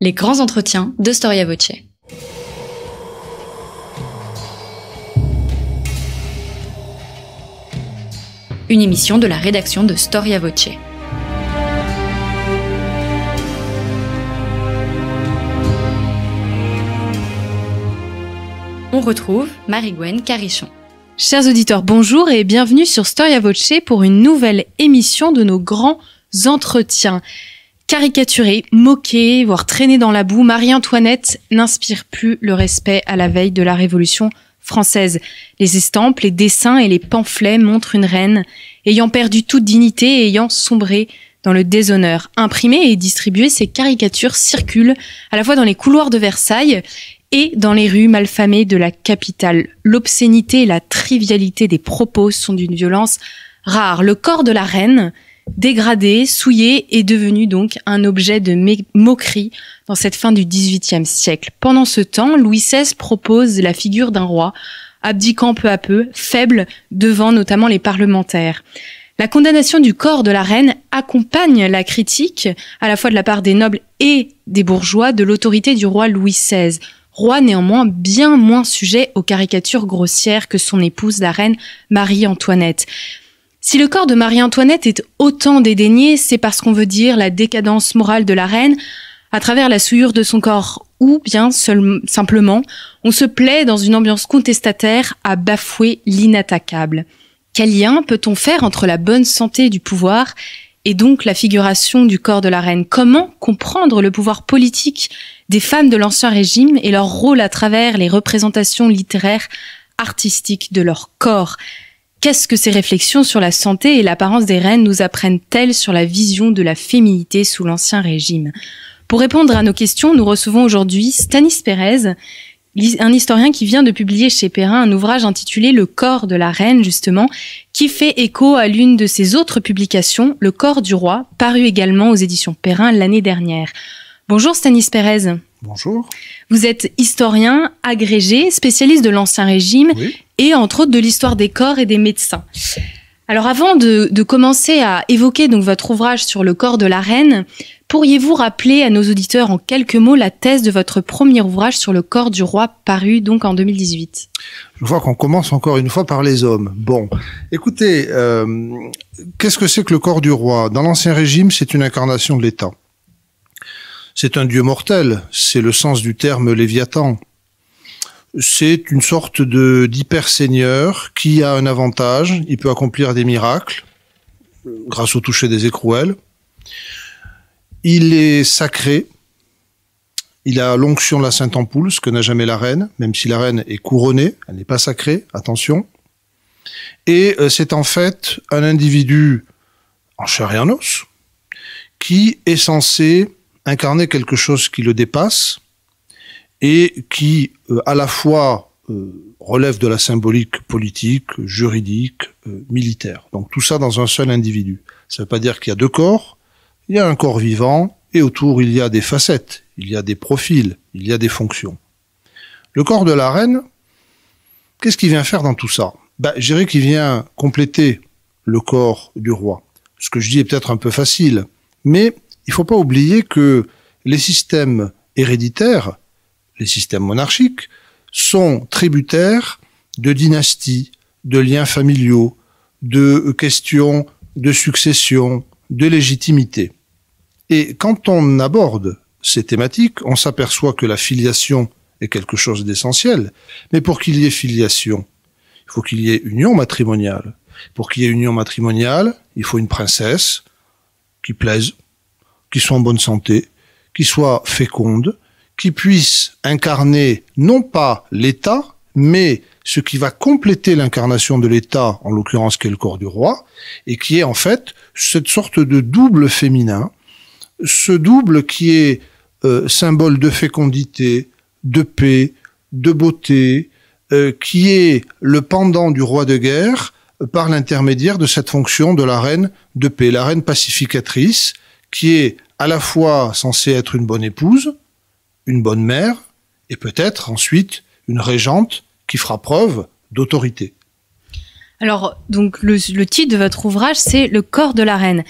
les grands entretiens de Storia Voce. Une émission de la rédaction de Storia Voce. On retrouve Marie-Gwen Carichon. Chers auditeurs, bonjour et bienvenue sur Storia Voce pour une nouvelle émission de nos grands entretiens. Caricaturée, moquée, voire traînée dans la boue, Marie-Antoinette n'inspire plus le respect à la veille de la Révolution française. Les estampes, les dessins et les pamphlets montrent une reine ayant perdu toute dignité et ayant sombré dans le déshonneur. Imprimées et distribuées, ces caricatures circulent à la fois dans les couloirs de Versailles et dans les rues malfamées de la capitale. L'obscénité et la trivialité des propos sont d'une violence rare. Le corps de la reine, dégradé, souillé et devenu donc un objet de moquerie dans cette fin du XVIIIe siècle. Pendant ce temps, Louis XVI propose la figure d'un roi, abdiquant peu à peu, faible devant notamment les parlementaires. La condamnation du corps de la reine accompagne la critique, à la fois de la part des nobles et des bourgeois, de l'autorité du roi Louis XVI. Roi néanmoins bien moins sujet aux caricatures grossières que son épouse, la reine Marie-Antoinette. Si le corps de Marie-Antoinette est autant dédaigné, c'est parce qu'on veut dire la décadence morale de la reine à travers la souillure de son corps, ou bien simplement, on se plaît dans une ambiance contestataire à bafouer l'inattaquable. Quel lien peut-on faire entre la bonne santé du pouvoir et donc la figuration du corps de la reine Comment comprendre le pouvoir politique des femmes de l'Ancien Régime et leur rôle à travers les représentations littéraires artistiques de leur corps Qu'est-ce que ces réflexions sur la santé et l'apparence des reines nous apprennent-elles sur la vision de la féminité sous l'Ancien Régime Pour répondre à nos questions, nous recevons aujourd'hui Stanis Pérez, un historien qui vient de publier chez Perrin un ouvrage intitulé Le corps de la reine, justement, qui fait écho à l'une de ses autres publications, Le corps du roi, paru également aux éditions Perrin l'année dernière. Bonjour Stanis Pérez. Bonjour. Vous êtes historien, agrégé, spécialiste de l'Ancien Régime et entre autres de l'histoire des corps et des médecins. Alors avant de, commencer à évoquer donc votre ouvrage sur le corps de la reine, pourriez-vous rappeler à nos auditeurs en quelques mots la thèse de votre premier ouvrage sur le corps du roi paru donc en 2018 Je vois qu'on commence encore une fois par les hommes. Bon, écoutez, euh, qu'est-ce que c'est que le corps du roi Dans l'Ancien Régime, c'est une incarnation de l'État. C'est un dieu mortel, c'est le sens du terme Léviathan. C'est une sorte de dhyper qui a un avantage, il peut accomplir des miracles grâce au toucher des écrouelles. Il est sacré, il a l'onction de la Sainte Ampoule, ce que n'a jamais la reine, même si la reine est couronnée, elle n'est pas sacrée, attention. Et euh, c'est en fait un individu en chair et en os qui est censé incarner quelque chose qui le dépasse et qui, euh, à la fois, euh, relève de la symbolique politique, juridique, euh, militaire. Donc tout ça dans un seul individu. Ça ne veut pas dire qu'il y a deux corps, il y a un corps vivant, et autour il y a des facettes, il y a des profils, il y a des fonctions. Le corps de la reine, qu'est-ce qu'il vient faire dans tout ça ben, Je dirais qu'il vient compléter le corps du roi. Ce que je dis est peut-être un peu facile, mais il faut pas oublier que les systèmes héréditaires, les systèmes monarchiques, sont tributaires de dynasties, de liens familiaux, de questions de succession, de légitimité. Et quand on aborde ces thématiques, on s'aperçoit que la filiation est quelque chose d'essentiel. Mais pour qu'il y ait filiation, il faut qu'il y ait union matrimoniale. Pour qu'il y ait union matrimoniale, il faut une princesse qui plaise qui soit en bonne santé, qui soit féconde, qui puisse incarner non pas l'État, mais ce qui va compléter l'incarnation de l'État, en l'occurrence qui est le corps du roi, et qui est en fait cette sorte de double féminin, ce double qui est euh, symbole de fécondité, de paix, de beauté, euh, qui est le pendant du roi de guerre par l'intermédiaire de cette fonction de la reine de paix, la reine pacificatrice, qui est à la fois censée être une bonne épouse, une bonne mère, et peut-être ensuite une régente qui fera preuve d'autorité. Alors, donc le, titre de votre ouvrage, c'est Le corps de la reine.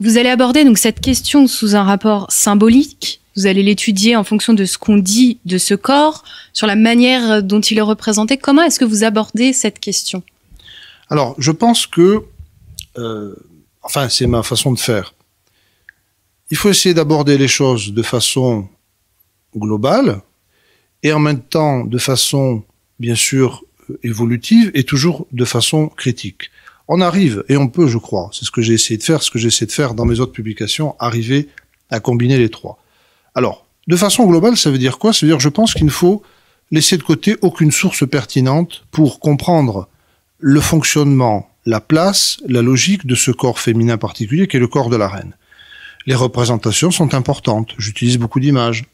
Vous allez aborder donc cette question sous un rapport symbolique. Vous allez l'étudier en fonction de ce qu'on dit de ce corps, sur la manière dont il est représenté. Comment est-ce que vous abordez cette question Alors, je pense que, euh, enfin, c'est ma façon de faire il faut essayer d'aborder les choses de façon globale et en même temps de façon, bien sûr, évolutive et toujours de façon critique. On arrive, et on peut, je crois, c'est ce que j'ai essayé de faire, ce que j'ai essayé de faire dans mes autres publications, arriver à combiner les trois. Alors, de façon globale, ça veut dire quoi Ça veut dire, je pense qu'il ne faut laisser de côté aucune source pertinente pour comprendre le fonctionnement, la place, la logique de ce corps féminin particulier qui est le corps de la reine. Les représentations sont importantes. J'utilise beaucoup d'images.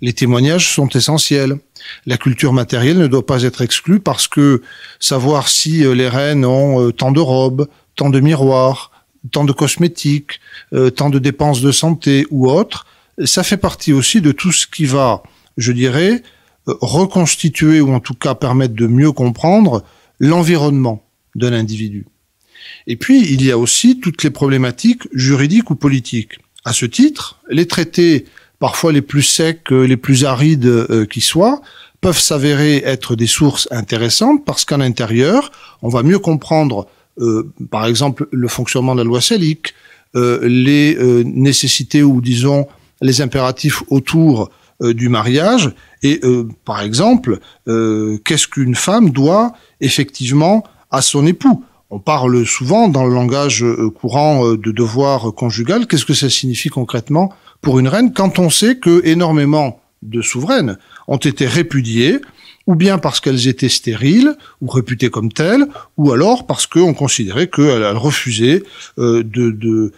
Les témoignages sont essentiels. La culture matérielle ne doit pas être exclue parce que savoir si euh, les reines ont euh, tant de robes, tant de miroirs, tant de cosmétiques, euh, tant de dépenses de santé ou autres, ça fait partie aussi de tout ce qui va, je dirais, reconstituer ou en tout cas permettre de mieux comprendre l'environnement de l'individu. Et puis, il y a aussi toutes les problématiques juridiques ou politiques. À ce titre, les traités, parfois les plus secs, euh, les plus arides euh, qui soient, peuvent s'avérer être des sources intéressantes parce qu'à l'intérieur, on va mieux comprendre, euh, par exemple, le fonctionnement de la loi salique, euh, les nécessités ou, disons, les impératifs autour du mariage et, par exemple, qu'est-ce qu'une femme doit effectivement à son époux on parle souvent dans le langage euh, courant euh, de devoir conjugal. Qu'est-ce que ça signifie concrètement pour une reine quand on sait que énormément de souveraines ont été répudiées ou bien parce qu'elles étaient stériles ou réputées comme telles, ou alors parce qu'on considérait qu'elles refusaient euh, de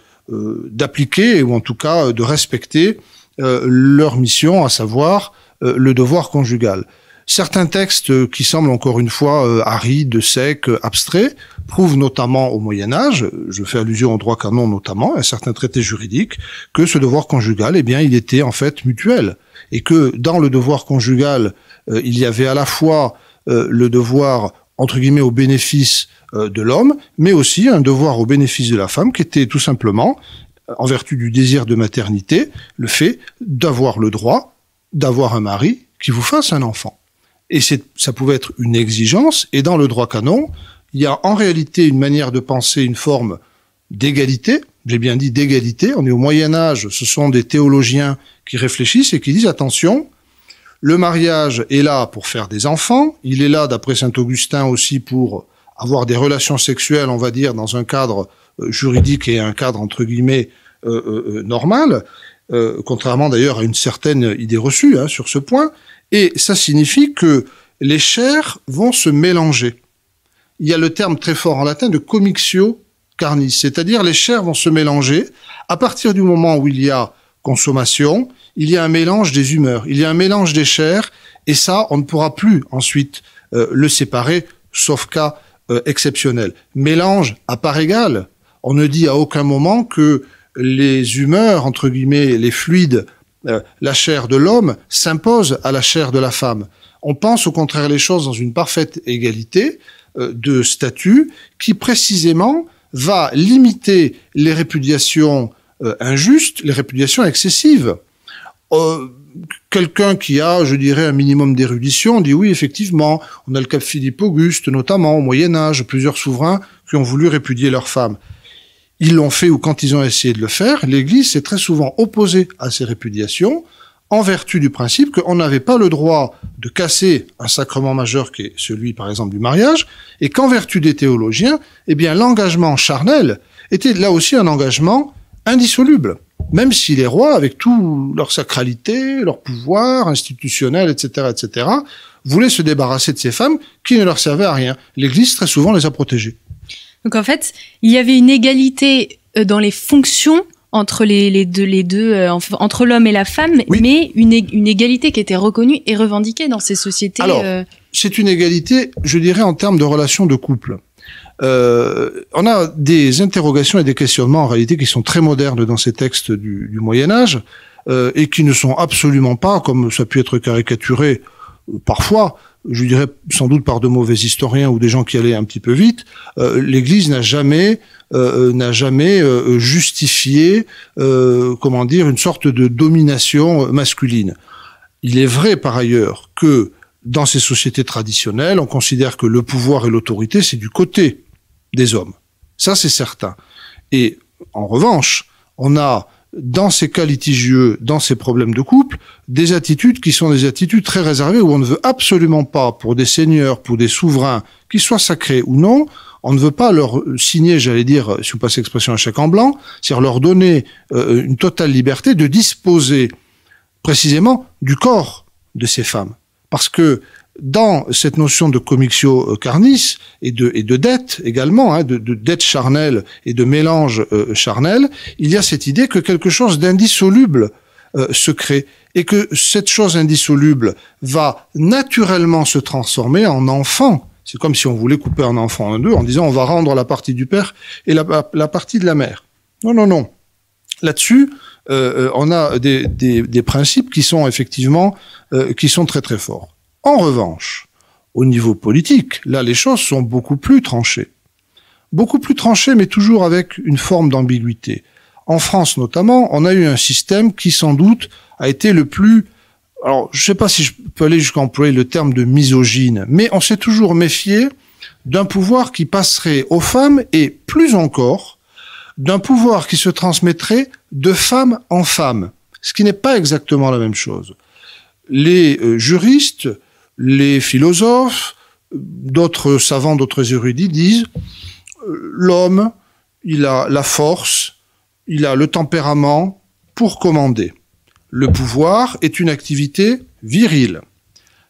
d'appliquer ou en tout cas de respecter leur mission, à savoir le devoir conjugal. Certains textes euh, qui semblent encore une fois euh, arides, secs, euh, abstraits, prouvent notamment au Moyen Âge, je fais allusion au droit canon notamment, à certains traités juridiques, que ce devoir conjugal, eh bien, il était en fait mutuel, et que dans le devoir conjugal, il y avait à la fois le devoir entre guillemets au bénéfice de l'homme, mais aussi un devoir au bénéfice de la femme, qui était tout simplement, en vertu du désir de maternité, le fait d'avoir le droit d'avoir un mari qui vous fasse un enfant. Et ça pouvait être une exigence. Et dans le droit canon, il y a en réalité une manière de penser, une forme d'égalité. J'ai bien dit d'égalité. On est au Moyen Âge. Ce sont des théologiens qui réfléchissent et qui disent attention. Le mariage est là pour faire des enfants. Il est là, d'après saint Augustin aussi, pour avoir des relations sexuelles, on va dire, dans un cadre euh, juridique et un cadre entre guillemets euh, euh, normal. contrairement d'ailleurs à une certaine idée reçue hein, sur ce point. Et ça signifie que les chairs vont se mélanger. Il y a le terme très fort en latin de commixio carnis, c'est-à-dire les chairs vont se mélanger. À partir du moment où il y a consommation, il y a un mélange des humeurs, il y a un mélange des chairs, et ça, on ne pourra plus ensuite euh, le séparer, sauf cas euh, exceptionnel. Mélange à part égale. On ne dit à aucun moment que les humeurs, entre guillemets, les fluides euh, la chair de l'homme s'impose à la chair de la femme. On pense au contraire les choses dans une parfaite égalité euh, de statut qui précisément va limiter les répudiations euh, injustes, les répudiations excessives. Quelqu'un qui a, je dirais, un minimum d'érudition dit oui, effectivement, on a le cas de Philippe Auguste, notamment au Moyen Âge, plusieurs souverains qui ont voulu répudier leur femmes ils l'ont fait ou quand ils ont essayé de le faire, l'Église s'est très souvent opposée à ces répudiations en vertu du principe qu'on n'avait pas le droit de casser un sacrement majeur qui est celui, par exemple, du mariage, et qu'en vertu des théologiens, eh bien, l'engagement charnel était là aussi un engagement indissoluble. Même si les rois, avec tout leur sacralité, leur pouvoir institutionnel, etc., etc., voulaient se débarrasser de ces femmes qui ne leur servaient à rien. L'Église, très souvent, les a protégées. Donc en fait, il y avait une égalité euh, dans les fonctions entre les, deux, les deux euh, entre l'homme et la femme, mais une, égalité qui était reconnue et revendiquée dans ces sociétés. Alors, euh, c'est une égalité, je dirais, en termes de relations de couple. on a des interrogations et des questionnements en réalité qui sont très modernes dans ces textes du, du Moyen Âge et qui ne sont absolument pas, comme ça a pu être caricaturé parfois, je dirais sans doute par de mauvais historiens ou des gens qui allaient un petit peu vite, euh, l'Église n'a jamais euh, euh, n'a jamais justifié comment dire une sorte de domination masculine. Il est vrai par ailleurs que dans ces sociétés traditionnelles, on considère que le pouvoir et l'autorité c'est du côté des hommes. Ça c'est certain. Et en revanche, on a dans ces cas litigieux, dans ces problèmes de couple, des attitudes qui sont des attitudes très réservées où on ne veut absolument pas, pour des seigneurs, pour des souverains, qu'ils soient sacrés ou non, on ne veut pas leur signer, j'allais dire, si vous passez l'expression, à chèque en blanc, c'est-à-dire leur donner euh, une totale liberté de disposer précisément du corps de ces femmes. Parce que dans cette notion de commixio carnis et de, dette également, hein, de, dette charnelle et de mélange euh, charnel, il y a cette idée que quelque chose d'indissoluble euh, se crée et que cette chose indissoluble va naturellement se transformer en enfant. C'est comme si on voulait couper un enfant en deux en disant on va rendre la partie du père et la, partie de la mère. Non, non, non. Là-dessus, euh, on a des, des, principes qui sont effectivement qui sont très très forts. En revanche, au niveau politique, là, les choses sont beaucoup plus tranchées. Beaucoup plus tranchées, mais toujours avec une forme d'ambiguïté. En France notamment, on a eu un système qui sans doute a été le plus... Alors, je ne sais pas si je peux aller jusqu'à employer le terme de misogyne, mais on s'est toujours méfié d'un pouvoir qui passerait aux femmes et plus encore, d'un pouvoir qui se transmettrait de femme en femme, ce qui n'est pas exactement la même chose. Les euh, juristes les philosophes, d'autres savants, d'autres érudits disent euh, l'homme, il a la force, il a le tempérament pour commander. Le pouvoir est une activité virile.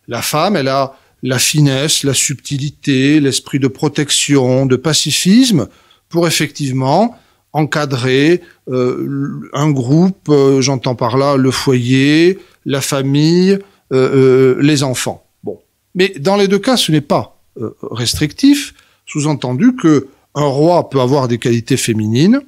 La femme, elle a la finesse, la subtilité, l'esprit de protection, de pacifisme pour effectivement encadrer euh, un groupe, euh, j'entends par là le foyer, la famille, les enfants. Mais dans les deux cas, ce n'est pas euh, restrictif, sous-entendu que un roi peut avoir des qualités féminines,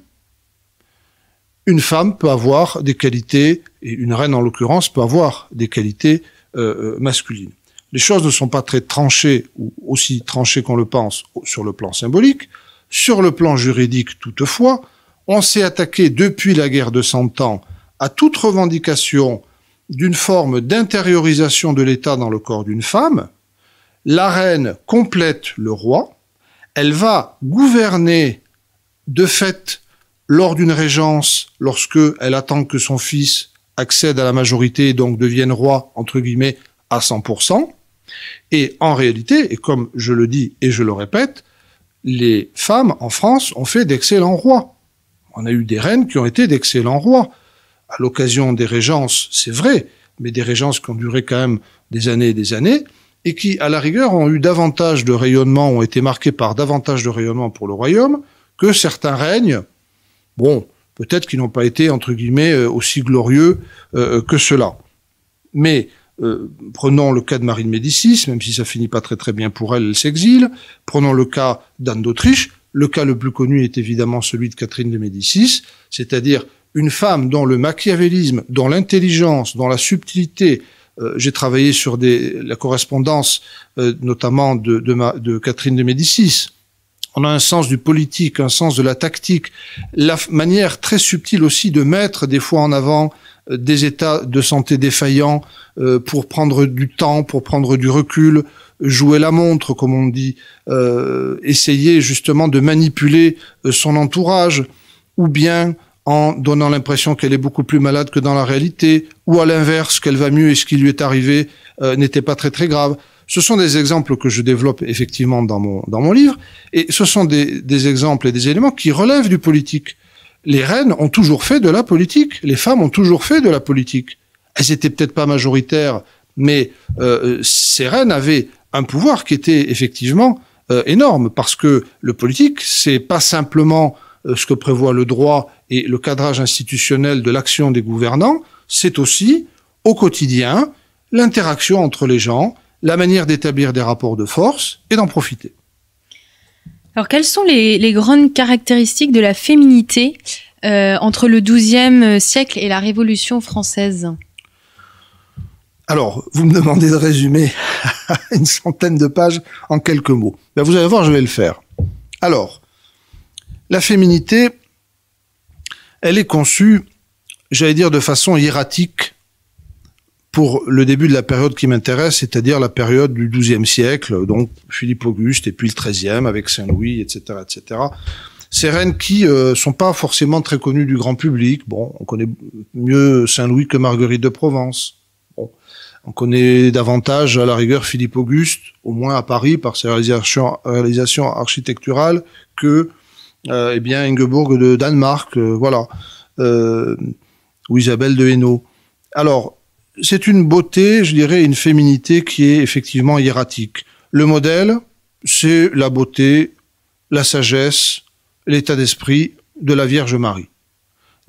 une femme peut avoir des qualités, et une reine en l'occurrence peut avoir des qualités euh, euh, masculines. Les choses ne sont pas très tranchées, ou aussi tranchées qu'on le pense, sur le plan symbolique. Sur le plan juridique, toutefois, on s'est attaqué depuis la guerre de Cent Ans à toute revendication d'une forme d'intériorisation de l'État dans le corps d'une femme, la reine complète le roi, elle va gouverner de fait lors d'une régence, lorsque elle attend que son fils accède à la majorité et donc devienne roi, entre guillemets, à 100%. Et en réalité, et comme je le dis et je le répète, les femmes en France ont fait d'excellents rois. On a eu des reines qui ont été d'excellents rois. À l'occasion des régences, c'est vrai, mais des régences qui ont duré quand même des années et des années et qui, à la rigueur, ont eu davantage de rayonnement, ont été marqués par davantage de rayonnement pour le royaume que certains règnes. Bon, peut-être qu'ils n'ont pas été, entre guillemets, euh, aussi glorieux que euh, euh, que cela. Mais prenons le cas de Marie de Médicis, même si ça finit pas très très bien pour elle, elle s'exile. Prenons le cas d'Anne d'Autriche. Le cas le plus connu est évidemment celui de Catherine de Médicis, c'est-à-dire une femme dont le machiavélisme, dont l'intelligence, dont la subtilité, euh, j'ai travaillé sur la correspondance euh, notamment de, de, Catherine de Médicis. On a un sens du politique, un sens de la tactique, la manière très subtile aussi de mettre des fois en avant euh, des états de santé défaillants pour prendre du temps, pour prendre du recul, jouer la montre, comme on dit, essayer justement de manipuler son entourage, ou bien en donnant l'impression qu'elle est beaucoup plus malade que dans la réalité, ou à l'inverse, qu'elle va mieux et ce qui lui est arrivé euh, n'était pas très très grave. Ce sont des exemples que je développe effectivement dans mon, dans mon livre, et ce sont des, des exemples et des éléments qui relèvent du politique. Les reines ont toujours fait de la politique, les femmes ont toujours fait de la politique. Elles étaient peut-être pas majoritaires, mais euh, ces reines avaient un pouvoir qui était effectivement euh, énorme, parce que le politique, c'est pas simplement ce que prévoit le droit et le cadrage institutionnel de l'action des gouvernants, c'est aussi, au quotidien, l'interaction entre les gens, la manière d'établir des rapports de force et d'en profiter. Alors, quelles sont les, grandes caractéristiques de la féminité euh, entre le XIIe siècle et la Révolution française Alors, vous me demandez de résumer une centaine de pages en quelques mots. Ben, vous allez voir, je vais le faire. Alors, la féminité, elle est conçue, j'allais dire, de façon hiératique pour le début de la période qui m'intéresse, c'est-à-dire la période du XIIe siècle, donc Philippe Auguste et puis le XIIIe avec Saint-Louis, etc., etc. Ces reines qui euh, sont pas forcément très connues du grand public. Bon, on connaît mieux Saint-Louis que Marguerite de Provence. Bon, on connaît davantage à la rigueur Philippe Auguste, au moins à Paris, par ses réalisations architecturales, que euh, eh bien Ingeborg de Danemark, euh, voilà, euh, ou Isabelle de Hainaut. Alors, c'est une beauté, je dirais, une féminité qui est effectivement hiératique. Le modèle, c'est la beauté, la sagesse, l'état d'esprit de la Vierge Marie.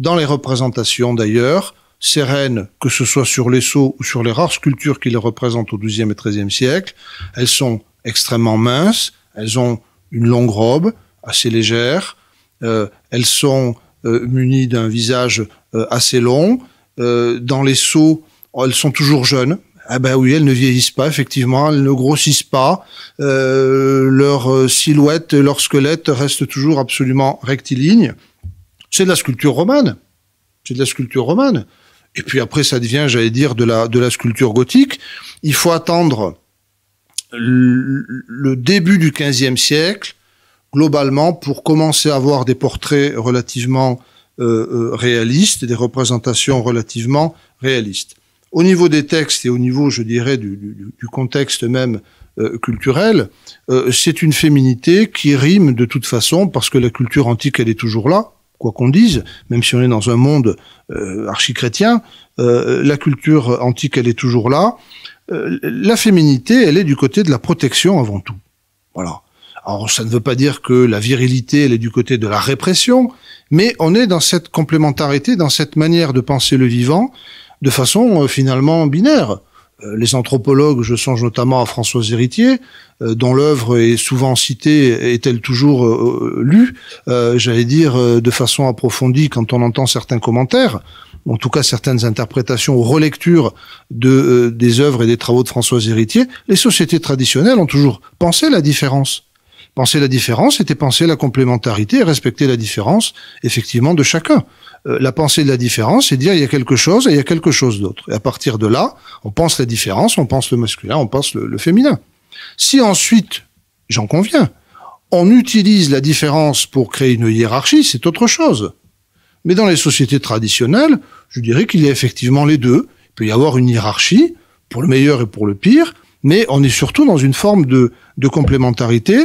Dans les représentations d'ailleurs, ces reines, que ce soit sur les sceaux ou sur les rares sculptures qui les représentent au XIIe et XIIIe siècle, elles sont extrêmement minces, elles ont une longue robe, assez légères. Euh, elles sont euh, munies d'un visage euh, assez long. dans les seaux, elles sont toujours jeunes. Ah ben oui, elles ne vieillissent pas, effectivement, elles ne grossissent pas. leur silhouette, leur squelette reste toujours absolument rectiligne. C'est de la sculpture romane. C'est de la sculpture romane. Et puis après, ça devient, j'allais dire, de la, de la sculpture gothique. Il faut attendre le, le début du XVe siècle globalement, pour commencer à avoir des portraits relativement euh, euh, réalistes des représentations relativement réalistes. Au niveau des textes et au niveau, je dirais, du, contexte même euh, culturel, euh, c'est une féminité qui rime de toute façon, parce que la culture antique, elle est toujours là, quoi qu'on dise, même si on est dans un monde archi-chrétien, la culture antique, elle est toujours là. la féminité, elle est du côté de la protection avant tout. Voilà. Alors, ça ne veut pas dire que la virilité, elle est du côté de la répression, mais on est dans cette complémentarité, dans cette manière de penser le vivant, de façon euh, finalement binaire. Euh, les anthropologues, je songe notamment à Françoise Héritier, euh, dont l'œuvre est souvent citée, est-elle toujours lue, j'allais dire de façon approfondie quand on entend certains commentaires, en tout cas certaines interprétations ou relectures de, des œuvres et des travaux de Françoise Héritier, les sociétés traditionnelles ont toujours pensé la différence. Penser la différence, c'était penser la complémentarité et respecter la différence, effectivement, de chacun. Euh, la pensée de la différence, c'est dire il y a quelque chose et il y a quelque chose d'autre. Et à partir de là, on pense la différence, on pense le masculin, on pense le féminin. Si ensuite, j'en conviens, on utilise la différence pour créer une hiérarchie, c'est autre chose. Mais dans les sociétés traditionnelles, je dirais qu'il y a effectivement les deux. Il peut y avoir une hiérarchie, pour le meilleur et pour le pire, mais on est surtout dans une forme de, complémentarité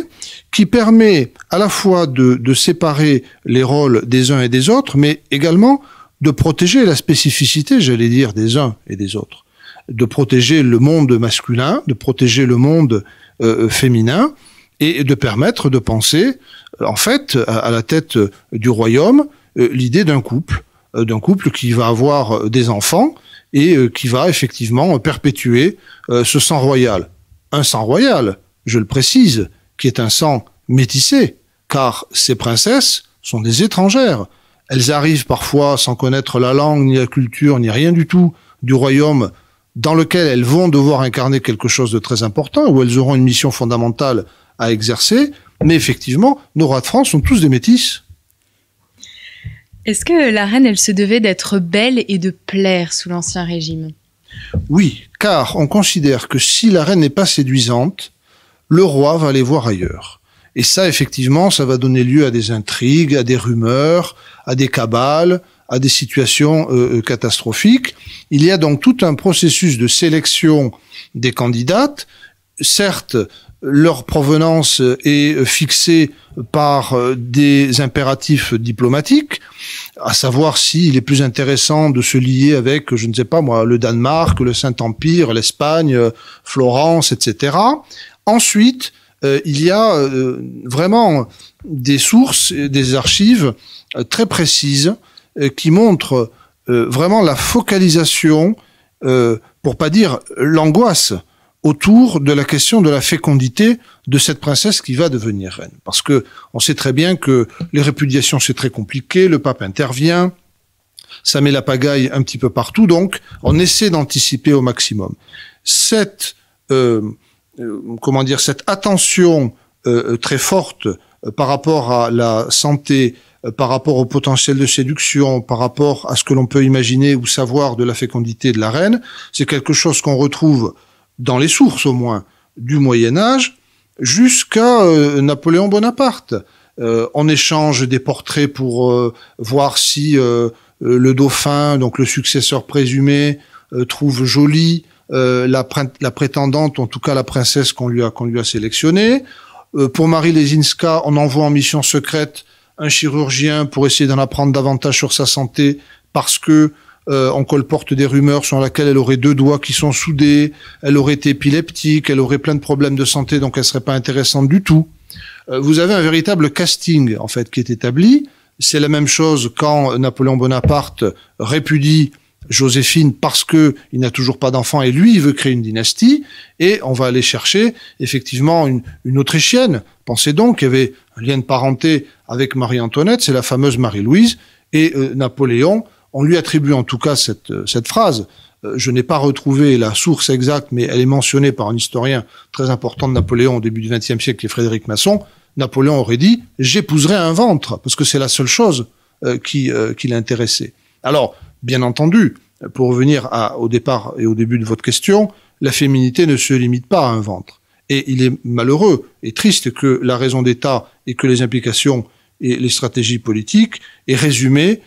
qui permet à la fois de, séparer les rôles des uns et des autres, mais également de protéger la spécificité, j'allais dire, des uns et des autres, de protéger le monde masculin, de protéger le monde euh, féminin, et de permettre de penser, euh, en fait, à, la tête du royaume, euh, l'idée d'un couple, d'un couple qui va avoir des enfants, et euh, qui va effectivement perpétuer euh, ce sang royal. Un sang royal, je le précise, qui est un sang métissé, car ces princesses sont des étrangères. Elles arrivent parfois sans connaître la langue, ni la culture, ni rien du tout du royaume dans lequel elles vont devoir incarner quelque chose de très important, où elles auront une mission fondamentale à exercer. Mais effectivement, nos rois de France sont tous des métisses. Est-ce que la reine, elle se devait d'être belle et de plaire sous l'Ancien Régime Oui, car on considère que si la reine n'est pas séduisante, le roi va aller voir ailleurs. Et ça, effectivement, ça va donner lieu à des intrigues, à des rumeurs, à des cabales, à des situations euh, euh, catastrophiques. Il y a donc tout un processus de sélection des candidates certes leur provenance est fixée par euh, des impératifs diplomatiques, à savoir s'il est plus intéressant de se lier avec, je ne sais pas moi, le Danemark, le Saint-Empire, l'Espagne, Florence, etc. Ensuite, euh, il y a euh, vraiment des sources, des archives très précises qui montrent vraiment la focalisation, pour pas dire l'angoisse autour de la question de la fécondité de cette princesse qui va devenir reine. Parce que on sait très bien que les répudiations, c'est très compliqué, le pape intervient, ça met la pagaille un petit peu partout, donc on essaie d'anticiper au maximum. Cette, euh, euh comment dire, cette attention euh, euh, très forte par rapport à la santé, par rapport au potentiel de séduction, par rapport à ce que l'on peut imaginer ou savoir de la fécondité de la reine, c'est quelque chose qu'on retrouve dans les sources au moins, du Moyen Âge jusqu'à euh, Napoléon Bonaparte. on euh, échange des portraits pour euh, voir si le dauphin, donc le successeur présumé, trouve jolie la, la, prétendante, en tout cas la princesse qu'on lui a, qu'on lui a sélectionnée. pour Marie Lesinska, on envoie en mission secrète un chirurgien pour essayer d'en apprendre davantage sur sa santé parce que on euh, colporte des rumeurs sur laquelle elle aurait deux doigts qui sont soudés, elle aurait été épileptique, elle aurait plein de problèmes de santé, donc elle serait pas intéressante du tout. Euh, vous avez un véritable casting en fait qui est établi. C'est la même chose quand Napoléon Bonaparte répudie Joséphine parce qu'il n'a toujours pas d'enfant et lui il veut créer une dynastie et on va aller chercher effectivement une, autrichienne. Pensez donc il y avait un lien de parenté avec Marie-Antoinette, c'est la fameuse Marie-Louise et euh, Napoléon on lui attribue en tout cas cette, euh, cette phrase. Euh, je n'ai pas retrouvé la source exacte, mais elle est mentionnée par un historien très important de Napoléon au début du XXe siècle, qui est Frédéric Masson. Napoléon aurait dit J'épouserai un ventre, parce que c'est la seule chose euh, qui, qui l'intéressait. Alors, bien entendu, pour revenir à, au départ et au début de votre question, la féminité ne se limite pas à un ventre. Et il est malheureux et triste que la raison d'État et que les implications et les stratégies politiques aient résumé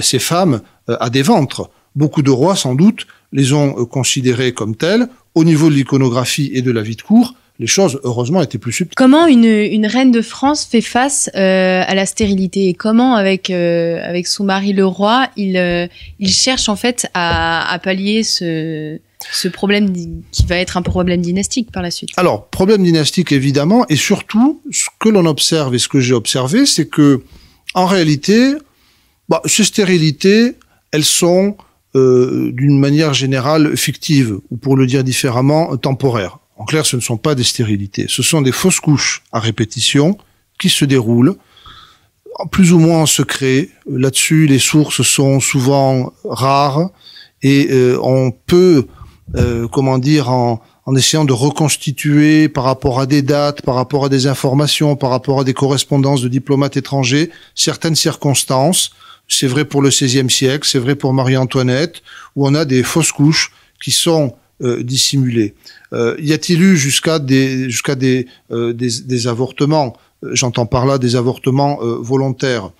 ces femmes euh, à des ventres. Beaucoup de rois, sans doute, les ont euh, considérés comme tels. Au niveau de l'iconographie et de la vie de cour, les choses, heureusement, étaient plus subtiles. Comment une, reine de France fait face euh, à la stérilité et comment, avec, avec son mari le roi, il, il cherche en fait à, pallier ce, ce problème qui va être un problème dynastique par la suite Alors, problème dynastique, évidemment, et surtout, ce que l'on observe et ce que j'ai observé, c'est que, en réalité, bah, stérilité elles sont euh, d'une manière générale fictives, ou pour le dire différemment, temporaires. En clair, ce ne sont pas des stérilités, ce sont des fausses couches à répétition qui se déroulent plus ou moins en secret. Là-dessus, les sources sont souvent rares et euh, on peut, euh, comment dire, en essayant de reconstituer par rapport à des dates, par rapport à des informations, par rapport à des correspondances de diplomates étrangers, certaines circonstances c'est vrai pour le XVIe siècle, c'est vrai pour Marie-Antoinette, où on a des fausses couches qui sont euh, dissimulées. Euh, y a-t-il eu jusqu'à des, euh, des, avortements J'entends par là des avortements volontaires.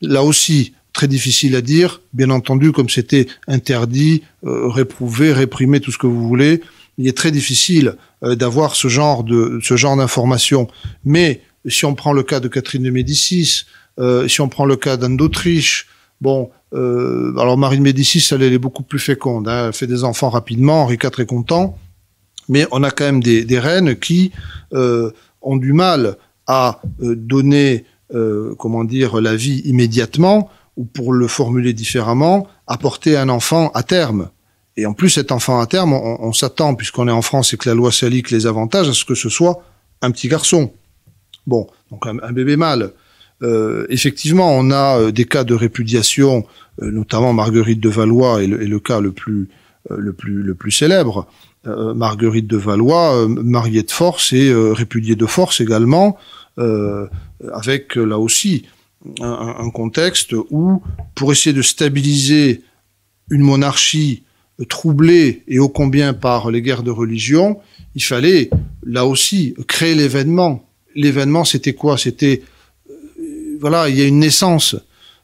Là aussi, très difficile à dire. Bien entendu, comme c'était interdit, réprouvé, réprimé, tout ce que vous voulez, il est très difficile d'avoir ce genre de ce genre d'informations. Mais si on prend le cas de Catherine de Médicis, euh, si on prend le cas d'Anne d'Autriche, bon, euh, alors Marie de Médicis, elle, est beaucoup plus féconde, hein. elle fait des enfants rapidement, Henri IV est content, mais on a quand même des, reines qui euh, ont du mal à donner, comment dire, la vie immédiatement, ou pour le formuler différemment, à porter un enfant à terme. Et en plus, cet enfant à terme, on, s'attend, puisqu'on est en France et que la loi salique les avantages, à ce que ce soit un petit garçon. Bon, donc un bébé mâle. Euh, effectivement, on a euh, des cas de répudiation, euh, notamment Marguerite de Valois est le, cas le plus, le plus, le plus célèbre. Marguerite de Valois, mariée de force et répudiée de force également, avec là aussi un, contexte où, pour essayer de stabiliser une monarchie troublée et ô combien par les guerres de religion, il fallait là aussi créer l'événement. L'événement, c'était quoi C'était voilà, il y a une naissance.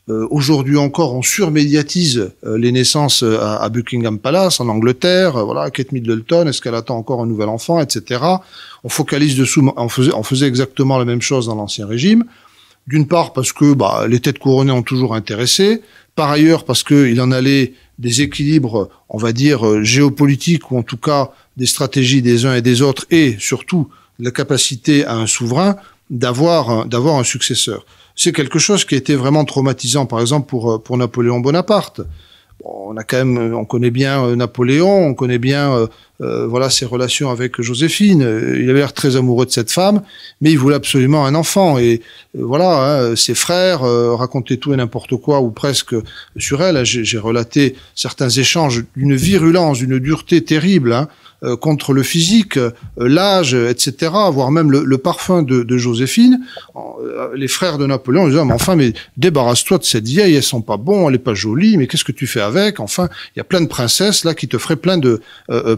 Euh, aujourd'hui encore, on surmédiatise euh, les naissances euh, à, Buckingham Palace, en Angleterre. voilà, Kate Middleton, est-ce qu'elle attend encore un nouvel enfant, etc. On focalise dessous. On faisait, exactement la même chose dans l'ancien régime. D'une part parce que bah, les têtes couronnées ont toujours intéressé. Par ailleurs parce qu'il en allait des équilibres, on va dire géopolitiques ou en tout cas des stratégies des uns et des autres, et surtout la capacité à un souverain d'avoir un successeur c'est quelque chose qui a été vraiment traumatisant, par exemple pour euh, pour Napoléon Bonaparte. on a quand même, on connaît bien euh, Napoléon, on connaît bien euh, voilà ses relations avec Joséphine. Il avait l'air très amoureux de cette femme, mais il voulait absolument un enfant. Et voilà, hein, ses frères racontaient tout et n'importe quoi ou presque sur elle. J'ai relaté certains échanges d'une virulence, d'une dureté terrible. Hein. Euh, contre le physique, euh, l'âge, etc., voire même le, parfum de, Joséphine, euh, les frères de Napoléon disaient ah, mais enfin, mais débarrasse-toi de cette vieille, elles sont pas bonnes, elle est pas jolie, mais qu'est-ce que tu fais avec Enfin, il y a plein de princesses là qui te feraient plein de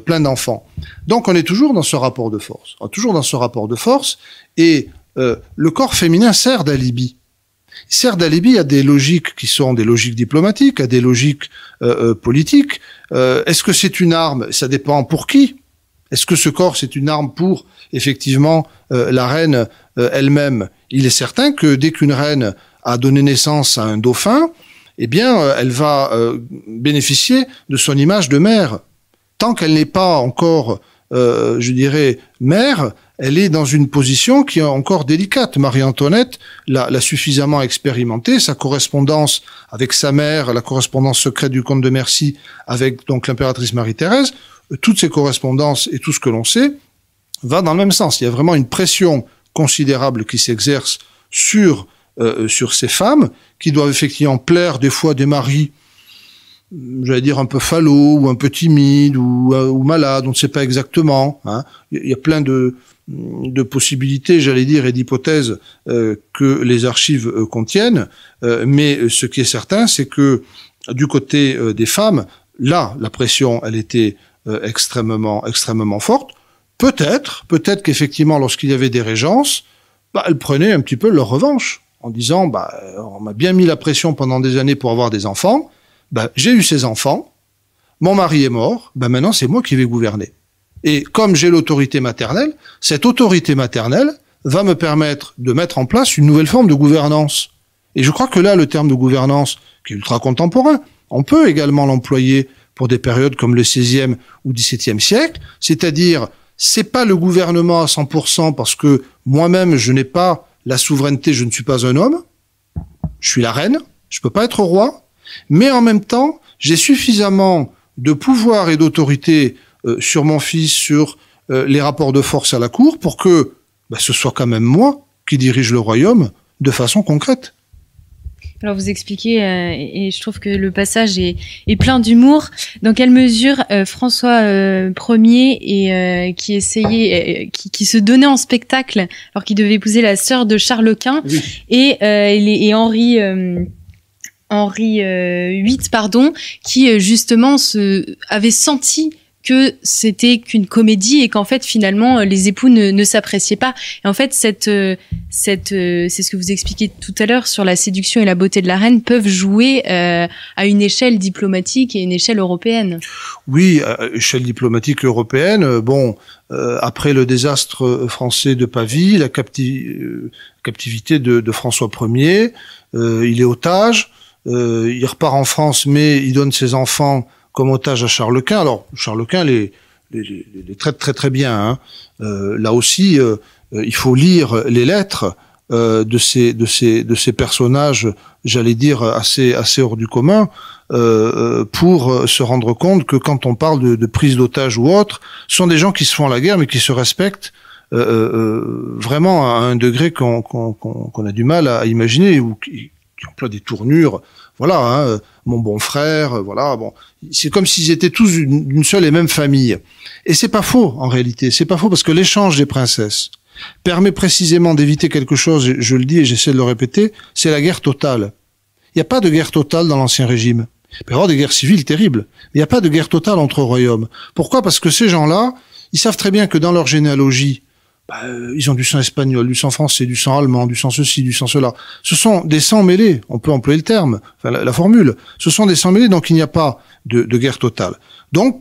plein d'enfants. Donc on est toujours dans ce rapport de force, on est toujours dans ce rapport de force, et le corps féminin sert d'alibi. Il sert d'alibi à des logiques qui sont des logiques diplomatiques, à des logiques euh, euh, politiques. Euh, est-ce que c'est une arme Ça dépend pour qui. Est-ce que ce corps, c'est une arme pour, effectivement, la reine elle-même Il est certain que dès qu'une reine a donné naissance à un dauphin, eh bien, elle va bénéficier de son image de mère. Tant qu'elle n'est pas encore, je dirais, mère, elle est dans une position qui est encore délicate. Marie-Antoinette l'a suffisamment expérimentée. Sa correspondance avec sa mère, la correspondance secrète du comte de Merci avec donc l'impératrice Marie-Thérèse, toutes ces correspondances et tout ce que l'on sait va dans le même sens. Il y a vraiment une pression considérable qui s'exerce sur euh, sur ces femmes qui doivent effectivement plaire des fois des maris j'allais dire un peu fallot ou un peu timide ou, euh, ou malade, on ne sait pas exactement. Hein. Il y a plein de, de possibilités, j'allais dire, et d'hypothèses euh, que les archives euh, contiennent, euh, mais ce qui est certain, c'est que du côté des femmes, là, la pression, elle était extrêmement, extrêmement forte. Peut-être, peut-être qu'effectivement, lorsqu'il y avait des régences, bah, elles prenaient un petit peu leur revanche en disant, bah, on m'a bien mis la pression pendant des années pour avoir des enfants, bah, j'ai eu ces enfants, mon mari est mort, bah, maintenant c'est moi qui vais gouverner. Et comme j'ai l'autorité maternelle, cette autorité maternelle va me permettre de mettre en place une nouvelle forme de gouvernance. Et je crois que là, le terme de gouvernance, qui est ultra contemporain, on peut également l'employer pour des périodes comme le 16e ou 17 siècle, c'est-à-dire c'est pas le gouvernement à 100% parce que moi-même je n'ai pas la souveraineté, je ne suis pas un homme, je suis la reine, je peux pas être roi, mais en même temps, j'ai suffisamment de pouvoir et d'autorité euh, sur mon fils, sur euh, les rapports de force à la cour, pour que bah, ce soit quand même moi qui dirige le royaume de façon concrète. Alors vous expliquez, euh, et, je trouve que le passage est, est plein d'humour. Dans quelle mesure François euh, Ier et qui essayait, qui, qui, se donnait en spectacle, alors qu'il devait épouser la sœur de Charles Quint et, et, Henri. Henri VIII, pardon, qui justement se, avait senti que c'était qu'une comédie et qu'en fait finalement euh, les époux ne, s'appréciaient pas. Et en fait cette euh, cette euh, c'est ce que vous expliquez tout à l'heure sur la séduction et la beauté de la reine peuvent jouer à une échelle diplomatique et une échelle européenne. Oui, à échelle diplomatique européenne. Bon, après le désastre français de Pavie, la captivité de, de, François Ier, il est otage, il repart en France, mais il donne ses enfants comme otage à Charles Quint. Alors, Charles Quint les, les, traite très très bien. Hein. Euh, là aussi, euh, euh, il faut lire les lettres de, ces, de, ces, de ces personnages, j'allais dire, assez, assez hors du commun, pour se rendre compte que quand on parle de, prise d'otage ou autre, ce sont des gens qui se font la guerre mais qui se respectent vraiment à un degré qu'on a du mal à imaginer ou qui, qui emploient des tournures voilà, hein, mon bon frère, euh, voilà. Bon, c'est comme s'ils étaient tous d'une seule et même famille. Et c'est pas faux en réalité. C'est pas faux parce que l'échange des princesses permet précisément d'éviter quelque chose. Je le dis et j'essaie de le répéter, c'est la guerre totale. Il n'y a pas de guerre totale dans l'ancien régime. Il peut y avoir des guerres civiles terribles. Il n'y a pas de guerre totale entre royaumes. Pourquoi Parce que ces gens-là, ils savent très bien que dans leur généalogie, bah, euh, ils ont du sang espagnol, du sang français, du sang allemand, du sang ceci, du sang cela. Ce sont des sangs mêlés, on peut employer le terme, enfin, la, formule. Ce sont des sangs mêlés, donc il n'y a pas de, guerre totale. Donc,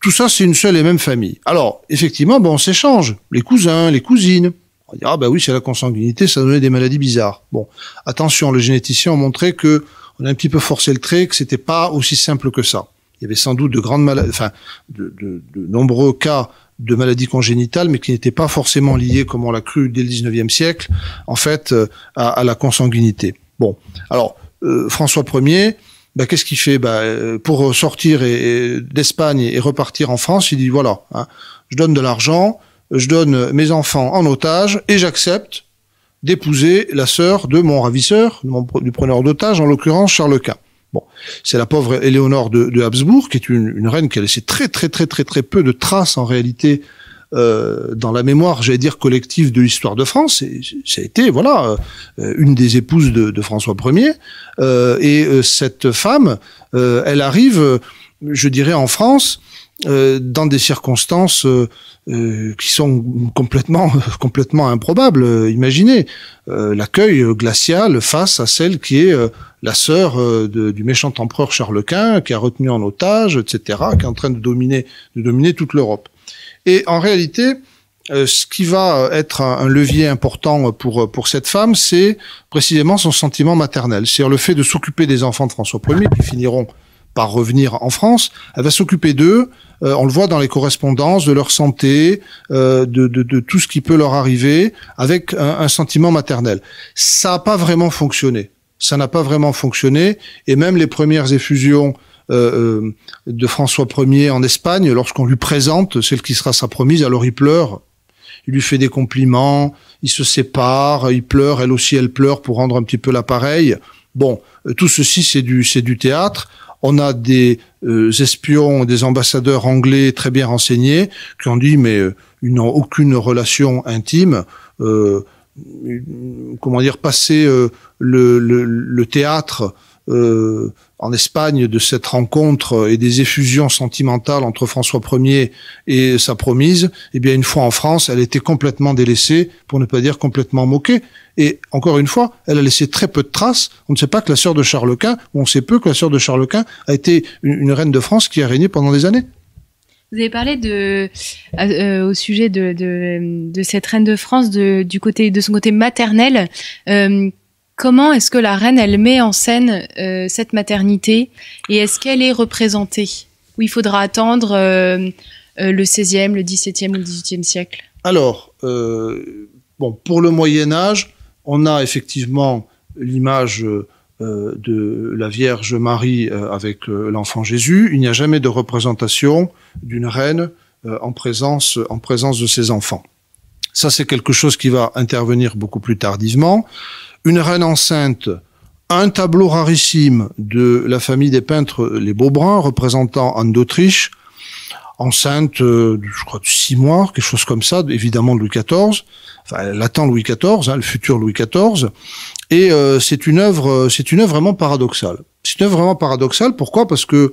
tout ça, c'est une seule et même famille. Alors, effectivement, bon, on s'échange, les cousins, les cousines. On ah bah oui, c'est la consanguinité, ça donnait des maladies bizarres. Bon, attention, les généticiens ont montré que on a un petit peu forcé le trait, que c'était pas aussi simple que ça. Il y avait sans doute de grandes maladies, enfin, de, de nombreux cas de maladies congénitales, mais qui n'étaient pas forcément liées, comme on l'a cru dès le 19e siècle, en fait, euh, à, la consanguinité. Bon, alors, euh, François Ier, bah, qu'est-ce qu'il fait bah, euh, Pour sortir d'Espagne et repartir en France, il dit, voilà, hein, je donne de l'argent, je donne mes enfants en otage, et j'accepte d'épouser la sœur de mon ravisseur, du preneur d'otage, en l'occurrence Charles Quint c'est la pauvre Éléonore de, Habsbourg, qui est une, reine qui a laissé très très très très très peu de traces en réalité euh, dans la mémoire, j'allais dire collective de l'histoire de France. Et, ça a été voilà euh, une des épouses de, François Ier. Euh, et euh, cette femme, elle arrive, je dirais, en France euh, dans des circonstances euh, euh, qui sont complètement, complètement improbables. Imaginez l'accueil glacial face à celle qui est la sœur du méchant empereur Charles Quint, qui a retenu en otage, etc., qui est en train de dominer, de dominer toute l'Europe. Et en réalité, ce qui va être un, levier important pour pour cette femme, c'est précisément son sentiment maternel, c'est-à-dire le fait de s'occuper des enfants de François Ier, qui finiront par revenir en France, elle va s'occuper d'eux. Euh, on le voit dans les correspondances, de leur santé, euh, de, tout ce qui peut leur arriver, avec un, sentiment maternel. Ça n'a pas vraiment fonctionné. Ça n'a pas vraiment fonctionné, et même les premières effusions euh, de François Ier en Espagne, lorsqu'on lui présente celle qui sera sa promise, alors il pleure, il lui fait des compliments, il se sépare, il pleure, elle aussi elle pleure pour rendre un petit peu l'appareil. Bon, tout ceci c'est du c'est du théâtre. On a des euh, espions, des ambassadeurs anglais très bien renseignés qui ont dit mais euh, ils n'ont aucune relation intime. Euh, comment dire passer le, théâtre en Espagne de cette rencontre et des effusions sentimentales entre François Ier et sa promise, eh bien une fois en France, elle était complètement délaissée, pour ne pas dire complètement moquée. Et encore une fois, elle a laissé très peu de traces. On ne sait pas que la sœur de Charles Quint, ou on sait peu que la sœur de Charles Quint a été une, reine de France qui a régné pendant des années. Vous avez parlé de, euh, euh, au sujet de, cette reine de France, de, du côté, de son côté maternel. Euh, comment est-ce que la reine, elle met en scène cette maternité et est-ce qu'elle est représentée Ou il faudra attendre le 16e, le 17e, le 18e siècle Alors, bon, pour le Moyen Âge, on a effectivement l'image euh, de la Vierge Marie euh, avec euh, l'enfant Jésus. Il n'y a jamais de représentation d'une reine en présence, en présence de ses enfants. Ça, c'est quelque chose qui va intervenir beaucoup plus tardivement. Une reine enceinte, un tableau rarissime de la famille des peintres Les Beaubruns, représentant Anne d'Autriche, enceinte, euh, je crois, de six mois, quelque chose comme ça, évidemment de Louis XIV. Enfin, elle attend Louis XIV, hein, le futur Louis XIV. Et euh, c'est une œuvre, euh, c'est une œuvre vraiment paradoxale. C'est une œuvre vraiment paradoxale. Pourquoi Parce que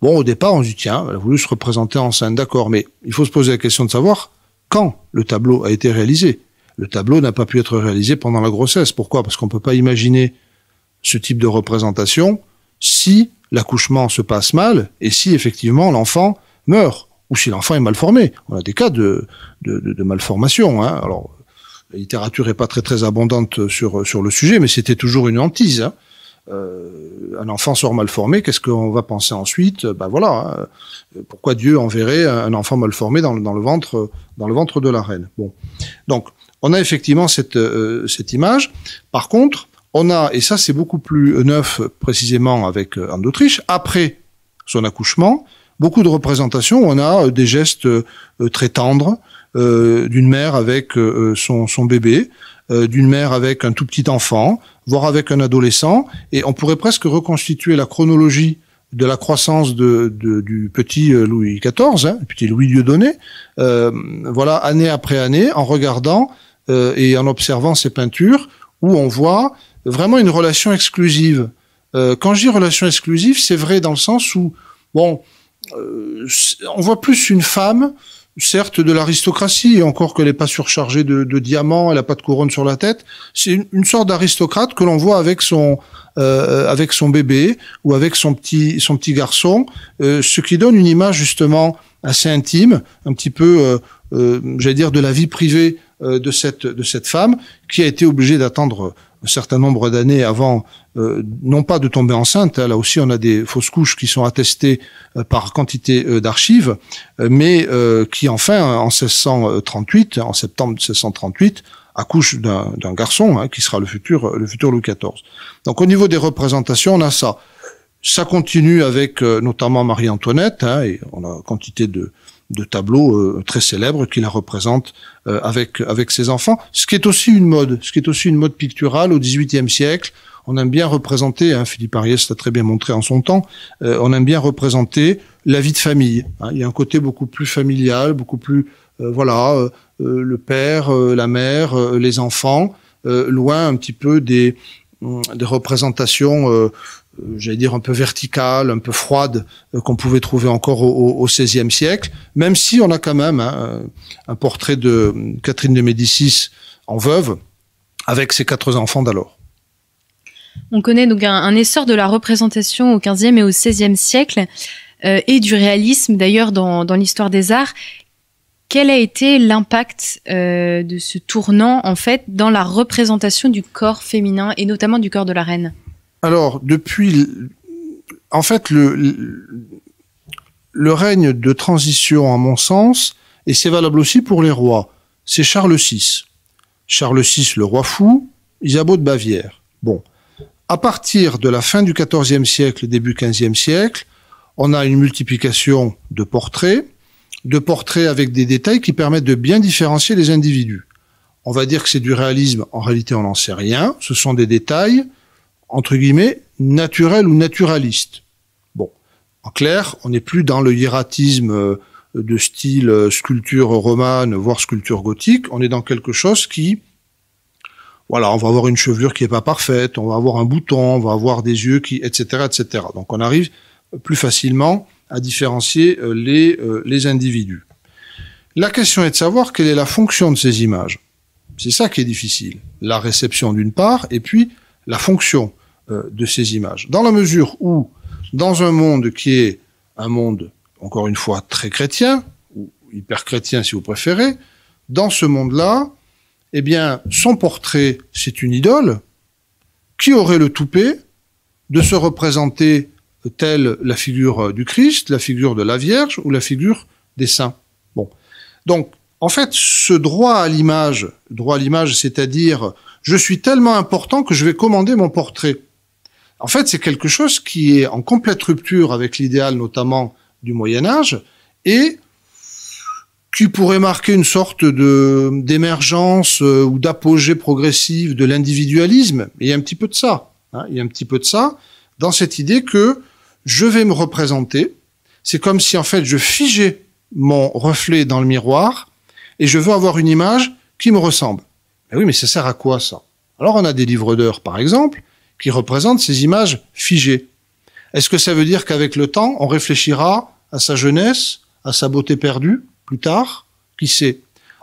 bon, au départ, on se dit tiens, elle a voulu se représenter enceinte, d'accord, mais il faut se poser la question de savoir quand le tableau a été réalisé. Le tableau n'a pas pu être réalisé pendant la grossesse. Pourquoi Parce qu'on peut pas imaginer ce type de représentation si l'accouchement se passe mal et si effectivement l'enfant meurt ou si l'enfant est mal formé. On a des cas de, malformation. Hein. Alors, la littérature est pas très très abondante sur, sur le sujet, mais c'était toujours une hantise. Hein. Euh, un enfant sort mal formé, qu'est-ce qu'on va penser ensuite Ben voilà, hein. pourquoi Dieu enverrait un enfant mal formé dans, dans, le ventre dans le ventre de la reine Bon, donc on a effectivement cette euh, cette image. Par contre, on a et ça c'est beaucoup plus neuf précisément avec euh, Anne d'Autriche après son accouchement, beaucoup de représentations on a euh, des gestes euh, euh, très tendres d'une mère avec son, son bébé, d'une mère avec un tout petit enfant, voire avec un adolescent, et on pourrait presque reconstituer la chronologie de la croissance de, du petit Louis XIV, le hein, petit Louis Dieudonné, euh, voilà année après année, en regardant et en observant ces peintures, où on voit vraiment une relation exclusive. quand je dis relation exclusive, c'est vrai dans le sens où, bon, euh, on voit plus une femme certes de l'aristocratie, encore qu'elle n'est pas surchargée de, diamants, elle n'a pas de couronne sur la tête. C'est une, sorte d'aristocrate que l'on voit avec son euh, avec son bébé ou avec son petit son petit garçon, euh, ce qui donne une image justement assez intime, un petit peu, euh, j'allais dire, de la vie privée de cette de cette femme qui a été obligée d'attendre un certain nombre d'années avant, euh, non pas de tomber enceinte, hein, là aussi on a des fausses couches qui sont attestées euh, par quantité euh, d'archives, mais qui enfin, en 1638, en septembre 1638, accouche d'un garçon hein, qui sera le futur, le futur Louis XIV. Donc au niveau des représentations, on a ça. Ça continue avec notamment Marie-Antoinette, hein, et on a quantité de, de tableaux euh, très célèbres qui la représentent euh, avec avec ses enfants. Ce qui est aussi une mode, ce qui est aussi une mode picturale au XVIIIe siècle. On aime bien représenter, hein, Philippe Ariès l'a très bien montré en son temps, euh, on aime bien représenter la vie de famille. Hein. Il y a un côté beaucoup plus familial, beaucoup plus voilà le père, la mère, les enfants, loin un petit peu des des représentations euh, j'allais dire un peu verticale, un peu froide euh, qu'on pouvait trouver encore au XVIe siècle, même si on a quand même hein, un portrait de euh, Catherine de Médicis en veuve avec ses quatre enfants d'alors. On connaît donc un, essor de la représentation au XVe et au XVIe siècle et du réalisme d'ailleurs dans, l'histoire des arts. Quel a été l'impact de ce tournant en fait dans la représentation du corps féminin et notamment du corps de la reine alors, depuis. En fait, le, règne de transition, à mon sens, et c'est valable aussi pour les rois, c'est Charles VI. Charles VI, le roi fou, Isabeau de Bavière. Bon. À partir de la fin du XIVe siècle, début XVe siècle, on a une multiplication de portraits, de portraits avec des détails qui permettent de bien différencier les individus. On va dire que c'est du réalisme, en réalité on n'en sait rien, ce sont des détails, entre guillemets, naturel ou naturaliste. Bon, en clair, on n'est plus dans le hiératisme euh, de style euh, sculpture romane, voire sculpture gothique, on est dans quelque chose qui, voilà, on va avoir une chevelure qui n'est pas parfaite, on va avoir un bouton, on va avoir des yeux qui, etc., etc. Donc on arrive plus facilement à différencier euh, les, les individus. La question est de savoir quelle est la fonction de ces images. C'est ça qui est difficile. La réception d'une part, et puis la fonction. Euh, de ces images. Dans la mesure où, dans un monde qui est un monde, encore une fois, très chrétien, ou hyper chrétien si vous préférez, dans ce monde-là, eh bien, son portrait, c'est une idole. Qui aurait le toupet de se représenter telle la figure du Christ, la figure de la Vierge ou la figure des saints Bon. Donc, en fait, ce droit à l'image, droit à l'image, c'est-à-dire, je suis tellement important que je vais commander mon portrait. En fait, c'est quelque chose qui est en complète rupture avec l'idéal notamment du Moyen Âge et qui pourrait marquer une sorte d'émergence euh, ou d'apogée progressive de l'individualisme. Il y a un petit peu de ça. Hein. il y a un petit peu de ça dans cette idée que je vais me représenter. C'est comme si en fait je figeais mon reflet dans le miroir et je veux avoir une image qui me ressemble. Mais ben oui, mais ça sert à quoi ça Alors on a des livres d'heures par exemple qui représentent ces images figées. Est-ce que ça veut dire qu'avec le temps, on réfléchira à sa jeunesse, à sa beauté perdue, plus tard Qui sait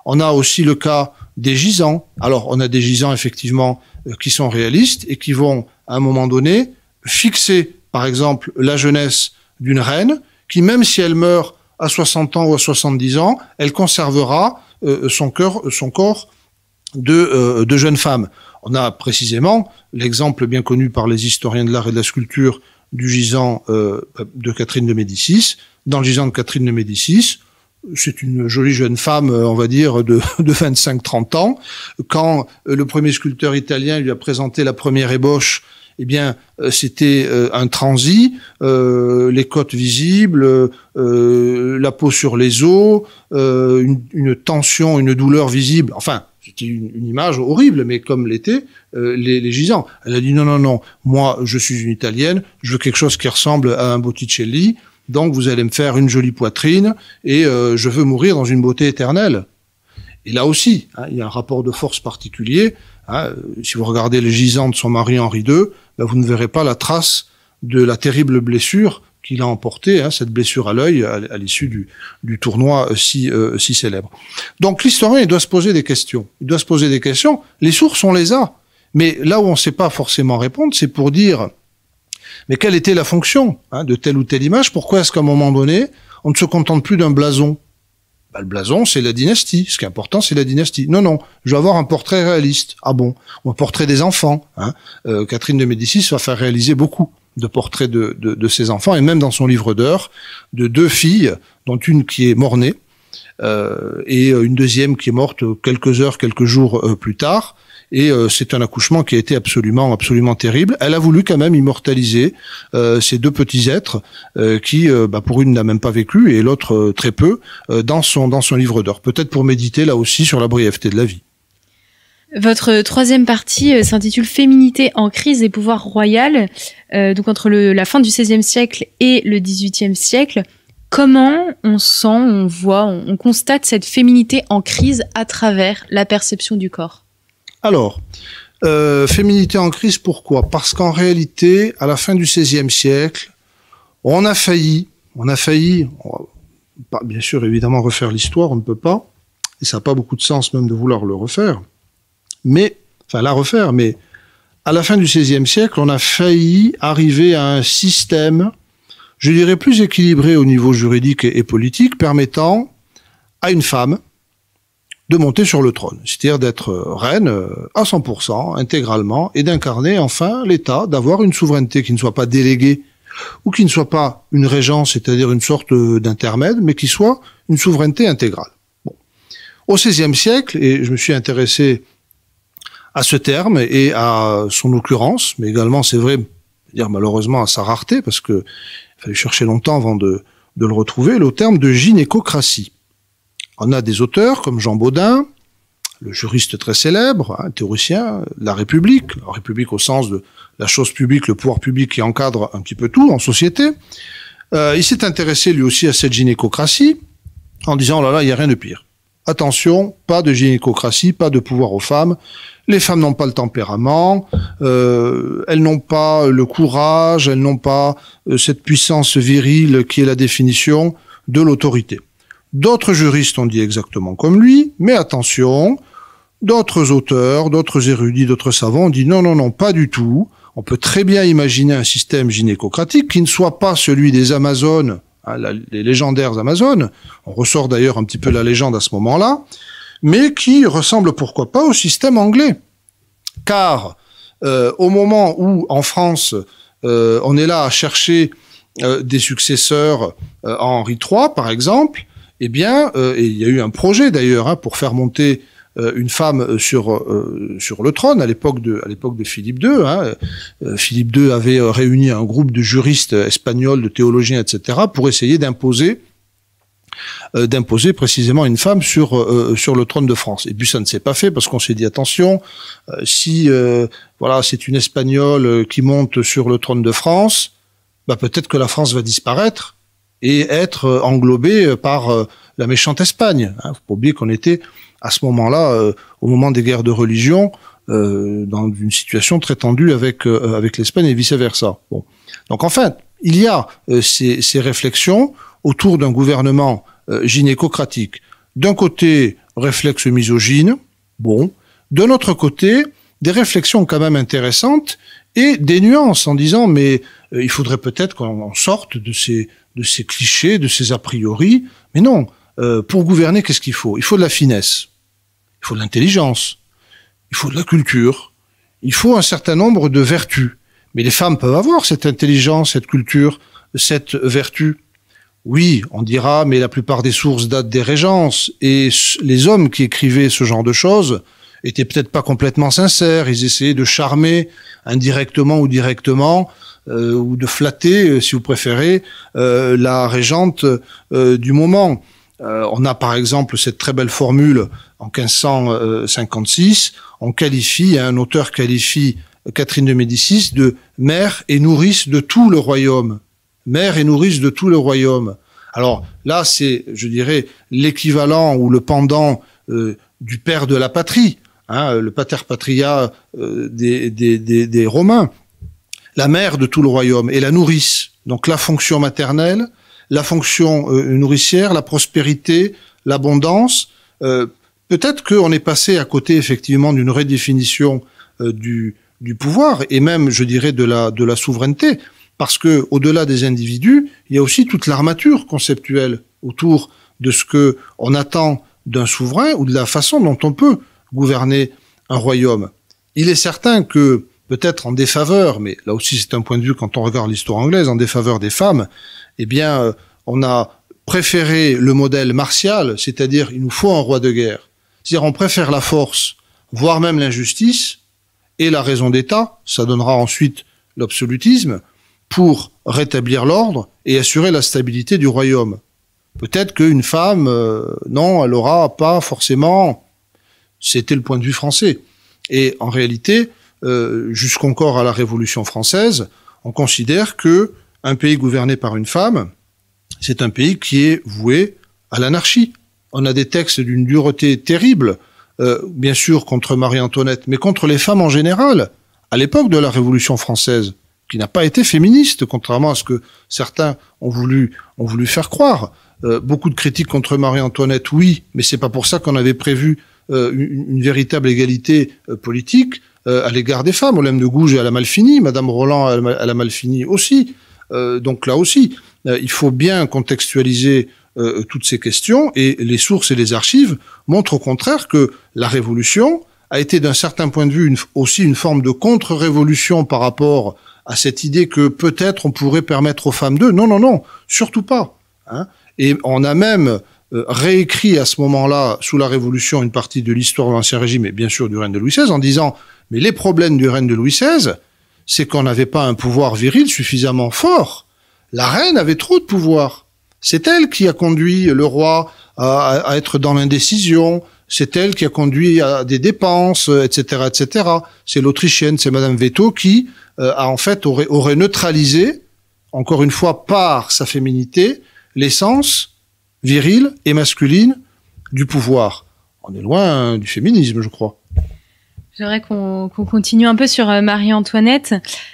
On a aussi le cas des gisants. Alors, on a des gisants, effectivement, euh, qui sont réalistes et qui vont, à un moment donné, fixer, par exemple, la jeunesse d'une reine, qui, même si elle meurt à 60 ans ou à 70 ans, elle conservera euh, son, cœur, son corps de, euh, jeunes femmes. On a précisément l'exemple bien connu par les historiens de l'art et de la sculpture du gisant euh, de Catherine de Médicis. Dans le gisant de Catherine de Médicis, c'est une jolie jeune femme, euh, on va dire, de, de 25-30 ans. Quand le premier sculpteur italien lui a présenté la première ébauche, eh bien, c'était un transi, les côtes visibles, la peau sur les os, une, une tension, une douleur visible, enfin, qui une, une, image horrible, mais comme l'était euh, les, gisants. Elle a dit non, non, non, moi je suis une Italienne, je veux quelque chose qui ressemble à un Botticelli, donc vous allez me faire une jolie poitrine et euh, je veux mourir dans une beauté éternelle. Et là aussi, hein, il y a un rapport de force particulier. Hein, euh, si vous regardez les gisants de son mari Henri II, ben, vous ne verrez pas la trace de la terrible blessure qu'il a emporté, hein, cette blessure à l'œil à, l'issue du, tournoi euh, si, euh, si célèbre. Donc l'historien, il doit se poser des questions. Il doit se poser des questions. Les sources, on les a. Mais là où on ne sait pas forcément répondre, c'est pour dire, mais quelle était la fonction hein, de telle ou telle image Pourquoi est-ce qu'à un moment donné, on ne se contente plus d'un blason bah, le blason, c'est la dynastie. Ce qui est important, c'est la dynastie. Non, non, je vais avoir un portrait réaliste. Ah bon Ou un portrait des enfants. Hein. Euh, Catherine de Médicis va faire réaliser beaucoup de portraits de, de, ses enfants, et même dans son livre d'heures, de deux filles, dont une qui est mort-née, euh, et euh, une deuxième qui est morte quelques heures, quelques jours euh, plus tard. Et c'est un accouchement qui a été absolument, absolument terrible. Elle a voulu quand même immortaliser ces deux petits êtres qui, bah, pour une, n'a même pas vécu et l'autre très peu, dans son dans son livre d'heures, Peut-être pour méditer là aussi sur la brièveté de la vie. Votre troisième partie euh, s'intitule Féminité en crise et pouvoir royal. Euh, donc entre la fin du XVIe siècle et le XVIIIe siècle, comment on sent, on voit, on, constate cette féminité en crise à travers la perception du corps Alors, euh, féminité en crise, pourquoi Parce qu'en réalité, à la fin du XVIe siècle, on a failli, on a failli, bien sûr évidemment refaire l'histoire, on ne peut pas, et ça n'a pas beaucoup de sens même de vouloir le refaire. Mais, enfin, la refaire, mais à la fin du XVIe siècle, on a failli arriver à un système, je dirais, plus équilibré au niveau juridique et politique, permettant à une femme de monter sur le trône, c'est-à-dire d'être reine euh, à 100%, intégralement, et d'incarner enfin l'État, d'avoir une souveraineté qui ne soit pas déléguée ou qui ne soit pas une régence, c'est-à-dire une sorte euh, d'intermède, mais qui soit une souveraineté intégrale. Au XVIe siècle, et je me suis intéressé à ce terme et à son occurrence, mais également, c'est vrai, dire malheureusement à sa rareté, parce que fallait chercher longtemps avant de, le retrouver, le terme de gynécocratie. On a des auteurs comme Jean Baudin, le juriste très célèbre, un hein, théoricien, la République, la République au sens de la chose publique, le pouvoir public qui encadre un petit peu tout en société. Euh, il s'est intéressé lui aussi à cette gynécocratie en disant, oh là là, il n'y a rien de pire attention, pas de gynécocratie, pas de pouvoir aux femmes. Les femmes n'ont pas le tempérament, euh, elles n'ont pas le courage, elles n'ont pas euh, cette puissance virile qui est la définition de l'autorité. D'autres juristes ont dit exactement comme lui, mais attention, d'autres auteurs, d'autres érudits, d'autres savants ont dit non, non, non, pas du tout. On peut très bien imaginer un système gynécocratique qui ne soit pas celui des Amazones Hein, les légendaires Amazones, on ressort d'ailleurs un petit peu la légende à ce moment-là, mais qui ressemble pourquoi pas au système anglais. Car euh, au moment où en France, euh, on est là à chercher euh, des successeurs à Henri III, par exemple, eh bien, il y a eu un projet d'ailleurs hein, pour faire monter euh, une femme euh, sur euh, sur le trône à l'époque de à l'époque de Philippe II. Hein. Philippe II avait réuni un groupe de juristes espagnols, de théologiens, etc. pour essayer d'imposer d'imposer précisément une femme sur sur le trône de France. Et puis ça ne s'est pas fait parce qu'on s'est dit attention, si voilà c'est une espagnole qui monte sur le trône de France, bah, peut-être que la France va disparaître et être englobée par la méchante Espagne. Vous hein. faut pas qu'on était à ce moment-là, euh, au moment des guerres de religion, euh, dans une situation très tendue avec euh, avec l'Espagne et vice versa. Bon, donc en fait, il y a ces, ces, réflexions autour d'un gouvernement gynécocratique. D'un côté, réflexe misogyne, bon. De l'autre côté, des réflexions quand même intéressantes et des nuances en disant mais il faudrait peut-être qu'on sorte de ces de ces clichés, de ces a priori. Mais non, pour gouverner, qu'est-ce qu'il faut Il faut de la finesse. Il faut de l'intelligence, il faut de la culture, il faut un certain nombre de vertus. Mais les femmes peuvent avoir cette intelligence, cette culture, cette vertu. Oui, on dira, mais la plupart des sources datent des régences, et les hommes qui écrivaient ce genre de choses étaient peut-être pas complètement sincères, ils essayaient de charmer indirectement ou directement, euh, ou de flatter, euh, si vous préférez, euh, la régente du moment. on a par exemple cette très belle formule en 1556, on qualifie, hein, un auteur qualifie Catherine de Médicis de mère et nourrice de tout le royaume. Mère et nourrice de tout le royaume. Alors là, c'est, je dirais, l'équivalent ou le pendant euh, du père de la patrie, hein, le pater patria euh, des, des, Romains, la mère de tout le royaume et la nourrice. Donc la fonction maternelle, la fonction euh, nourricière, la prospérité, l'abondance, Peut-être qu'on est passé à côté effectivement d'une redéfinition euh, du, pouvoir et même, je dirais, de la, de la souveraineté, parce que au-delà des individus, il y a aussi toute l'armature conceptuelle autour de ce que on attend d'un souverain ou de la façon dont on peut gouverner un royaume. Il est certain que peut-être en défaveur, mais là aussi c'est un point de vue quand on regarde l'histoire anglaise, en défaveur des femmes, eh bien, euh, on a préféré le modèle martial, c'est-à-dire il nous faut un roi de guerre on préfère la force, voire même l'injustice, et la raison d'État, ça donnera ensuite l'absolutisme, pour rétablir l'ordre et assurer la stabilité du royaume. Peut-être qu'une femme, euh, non, elle aura pas forcément. C'était le point de vue français. Et en réalité, euh, jusqu'encore à la Révolution française, on considère que un pays gouverné par une femme, c'est un pays qui est voué à l'anarchie on a des textes d'une dureté terrible, euh, bien sûr contre Marie-Antoinette, mais contre les femmes en général, à l'époque de la Révolution française, qui n'a pas été féministe, contrairement à ce que certains ont voulu, faire croire. Euh, beaucoup de critiques contre Marie-Antoinette, oui, mais c'est pas pour ça qu'on avait prévu euh, une, véritable égalité politique à l'égard des femmes. Olympe de Gouges, et à la Malfini, Madame Roland, à la Malfini aussi. donc là aussi, il faut bien contextualiser euh, euh, toutes ces questions, et les sources et les archives montrent au contraire que la révolution a été d'un certain point de vue aussi une forme de contre-révolution par rapport à cette idée que peut-être on pourrait permettre aux femmes de Non, non, non, surtout pas. Hein. Et on a même euh, réécrit à ce moment-là, sous la Révolution, une partie de l'histoire de l'Ancien Régime et bien sûr du règne de Louis XVI, en disant, mais les problèmes du règne de Louis XVI, c'est qu'on n'avait pas un pouvoir viril suffisamment fort. La reine avait trop de pouvoir. C'est elle qui a conduit le roi à, être dans l'indécision. C'est elle qui a conduit à des dépenses, etc., euh, etc. C'est l'Autrichienne, c'est Madame Veto qui euh, a en fait aurait, aurait neutralisé, encore une fois par sa féminité, l'essence virile et masculine du pouvoir. On est loin du féminisme, je crois. J'aimerais qu'on continue un peu sur euh, Marie-Antoinette.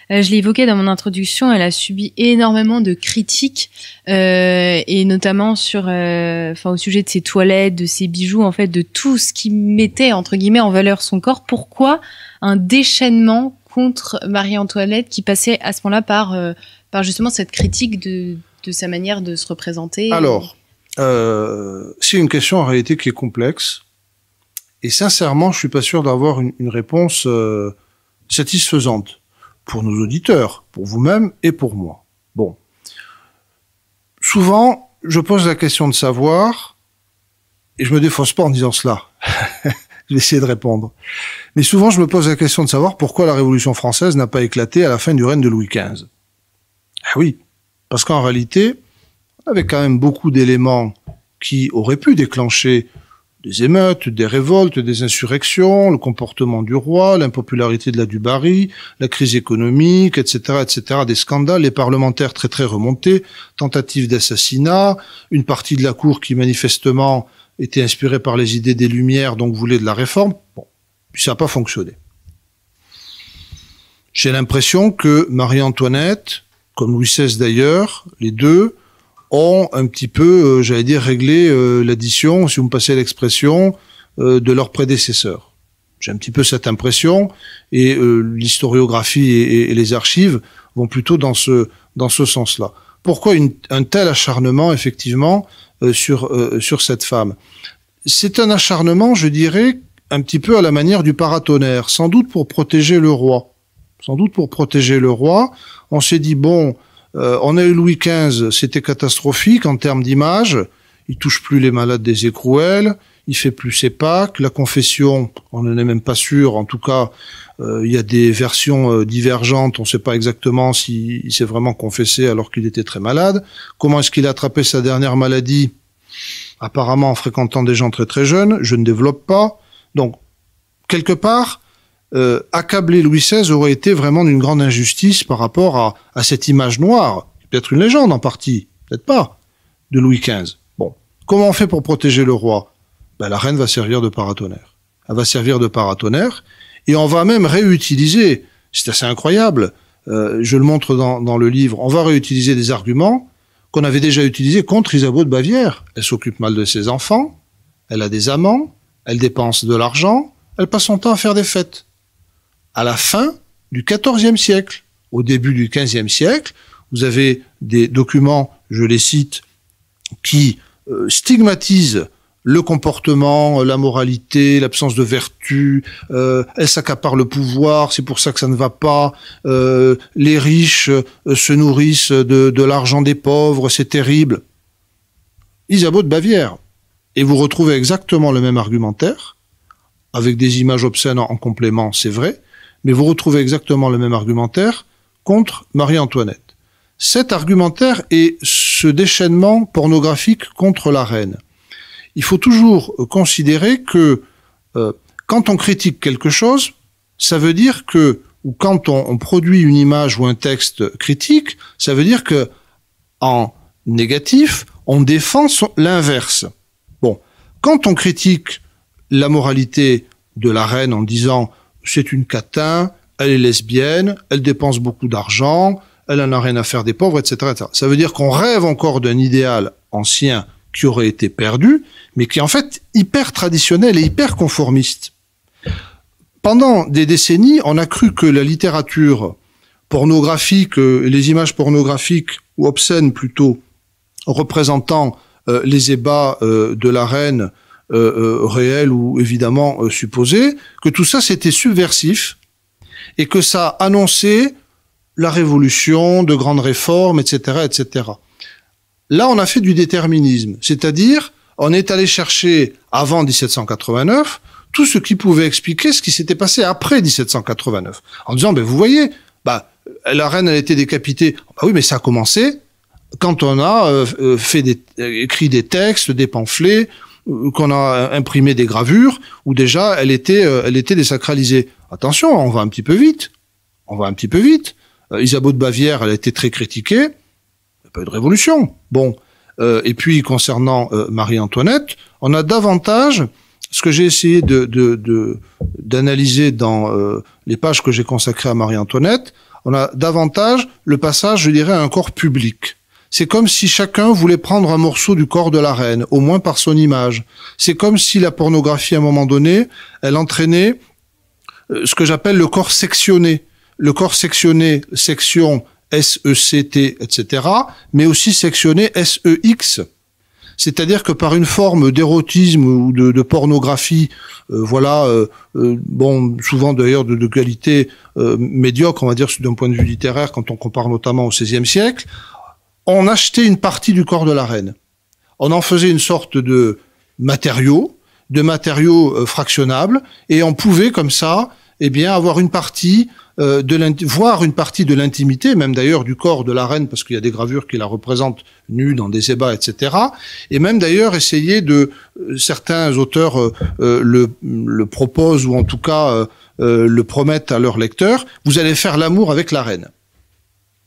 Euh, je l'ai évoqué dans mon introduction, elle a subi énormément de critiques, euh, et notamment sur, euh, enfin, au sujet de ses toilettes, de ses bijoux, en fait, de tout ce qui mettait entre guillemets en valeur son corps. Pourquoi un déchaînement contre Marie-Antoinette qui passait à ce moment-là par, par justement cette critique de, de, sa manière de se représenter Alors, c'est une question en réalité qui est complexe et sincèrement, je suis pas sûr d'avoir une, réponse euh, satisfaisante pour nos auditeurs, pour vous-même et pour moi. Bon. Souvent, je pose la question de savoir, et je me défausse pas en disant cela. je vais de répondre. Mais souvent, je me pose la question de savoir pourquoi la Révolution française n'a pas éclaté à la fin du règne de Louis XV. Ah oui, parce qu'en réalité, on avait quand même beaucoup d'éléments qui auraient pu déclencher des émeutes, des révoltes, des insurrections, le comportement du roi, l'impopularité de la Dubarry, la crise économique, etc., etc., des scandales, les parlementaires très très remontés, tentatives d'assassinat, une partie de la cour qui manifestement était inspirée par les idées des Lumières, donc voulait de la réforme. Bon, ça n'a pas fonctionné. J'ai l'impression que Marie-Antoinette, comme Louis XVI d'ailleurs, les deux, ont un petit peu, euh, j'allais dire, réglé euh, l'addition, si vous me passez l'expression, euh, de leurs prédécesseurs. J'ai un petit peu cette impression, et l'historiographie et, les archives vont plutôt dans ce, dans ce sens-là. Pourquoi un tel acharnement, effectivement, sur, sur cette femme C'est un acharnement, je dirais, un petit peu à la manière du paratonnerre, sans doute pour protéger le roi. Sans doute pour protéger le roi. On s'est dit, bon, euh, on a eu Louis XV, c'était catastrophique en termes d'image. Il touche plus les malades des écrouelles, il fait plus ses Pâques. La confession, on n'en est même pas sûr. En tout cas, euh, il y a des versions euh, divergentes. On ne sait pas exactement s'il s'est vraiment confessé alors qu'il était très malade. Comment est-ce qu'il a attrapé sa dernière maladie Apparemment en fréquentant des gens très très jeunes. Je ne développe pas. Donc, quelque part, euh, accabler Louis XVI aurait été vraiment d'une grande injustice par rapport à, cette image noire, peut-être une légende en partie, peut-être pas, de Louis XV. Bon, comment on fait pour protéger le roi ben, La reine va servir de paratonnerre. Elle va servir de paratonnerre, et on va même réutiliser, c'est assez incroyable, euh, je le montre dans, dans le livre, on va réutiliser des arguments qu'on avait déjà utilisés contre Isabeau de Bavière. Elle s'occupe mal de ses enfants, elle a des amants, elle dépense de l'argent, elle passe son temps à faire des fêtes à la fin du XIVe siècle. Au début du XVe siècle, vous avez des documents, je les cite, qui euh, stigmatisent le comportement, la moralité, l'absence de vertu, euh, elle s'accapare le pouvoir, c'est pour ça que ça ne va pas, euh, les riches se nourrissent de, de l'argent des pauvres, c'est terrible. Isabeau de Bavière. Et vous retrouvez exactement le même argumentaire, avec des images obscènes en complément, c'est vrai, mais vous retrouvez exactement le même argumentaire contre Marie-Antoinette. Cet argumentaire est ce déchaînement pornographique contre la reine. Il faut toujours considérer que euh, quand on critique quelque chose, ça veut dire que, ou quand on, on produit une image ou un texte critique, ça veut dire que, en négatif, on défend l'inverse. Bon, quand on critique la moralité de la reine en disant c'est une catin, elle est lesbienne, elle dépense beaucoup d'argent, elle n'en a rien à faire des pauvres, etc. Ça veut dire qu'on rêve encore d'un idéal ancien qui aurait été perdu, mais qui est en fait hyper traditionnel et hyper conformiste. Pendant des décennies, on a cru que la littérature pornographique, euh, les images pornographiques ou obscènes plutôt, représentant euh, les ébats euh, de la reine euh, euh, réel ou évidemment euh, supposé que tout ça c'était subversif et que ça annonçait la révolution, de grandes réformes, etc., etc. Là, on a fait du déterminisme, c'est-à-dire on est allé chercher avant 1789 tout ce qui pouvait expliquer ce qui s'était passé après 1789, en disant ben, vous voyez, bah la reine elle a été décapitée, ah bah oui mais ça a commencé quand on a fait écrit des textes, des pamphlets, euh, qu'on a imprimé des gravures où déjà elle était, euh, elle était désacralisée. Attention, on va un petit peu vite. On va un petit peu vite. Euh, Isabeau de Bavière, elle a été très critiquée. Il n'y a pas eu de révolution. Bon. et puis concernant Marie-Antoinette, on a davantage ce que j'ai essayé de d'analyser dans les pages que j'ai consacrées à Marie-Antoinette, on a davantage le passage, je dirais, à un corps public. C'est comme si chacun voulait prendre un morceau du corps de la reine, au moins par son image. C'est comme si la pornographie, à un moment donné, elle entraînait euh, ce que j'appelle le corps sectionné. Le corps sectionné, section S-E-C-T, etc., mais aussi sectionné S-E-X. C'est-à-dire que par une forme d'érotisme ou de, pornographie, euh, voilà, euh, bon, souvent d'ailleurs de, de, qualité médiocre, on va dire d'un point de vue littéraire, quand on compare notamment au XVIe siècle, on achetait une partie du corps de la reine. On en faisait une sorte de matériau, de matériaux euh, fractionnables, et on pouvait comme ça, eh bien, avoir une partie euh, de voir une partie de l'intimité, même d'ailleurs du corps de la reine, parce qu'il y a des gravures qui la représentent nue dans des ébats, etc. Et même d'ailleurs essayer de euh, certains auteurs le, le, proposent ou en tout cas le promettent à leurs lecteurs. Vous allez faire l'amour avec la reine.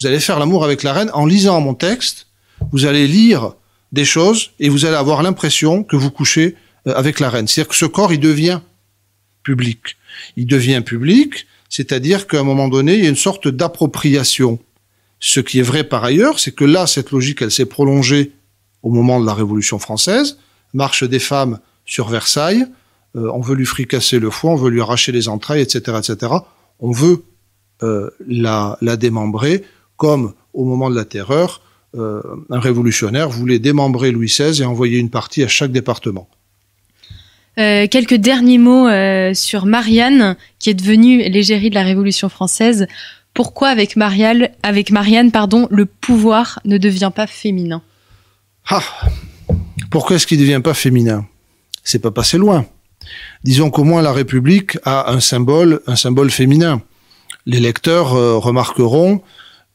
Vous allez faire l'amour avec la reine en lisant mon texte. Vous allez lire des choses et vous allez avoir l'impression que vous couchez euh, avec la reine. C'est-à-dire que ce corps, il devient public. Il devient public, c'est-à-dire qu'à un moment donné, il y a une sorte d'appropriation. Ce qui est vrai par ailleurs, c'est que là, cette logique, elle s'est prolongée au moment de la Révolution française. Marche des femmes sur Versailles, euh, on veut lui fricasser le foie, on veut lui arracher les entrailles, etc., etc. On veut euh, la démembrer comme au moment de la terreur, euh, un révolutionnaire voulait démembrer Louis XVI et envoyer une partie à chaque département. Euh, quelques derniers mots euh, sur Marianne, qui est devenue l'égérie de la Révolution française. Pourquoi avec, Marianne, avec Marianne pardon, le pouvoir ne devient pas féminin ah, Pourquoi est-ce qu'il ne devient pas féminin C'est pas passé loin. Disons qu'au moins la République a un symbole, un symbole féminin. Les lecteurs remarqueront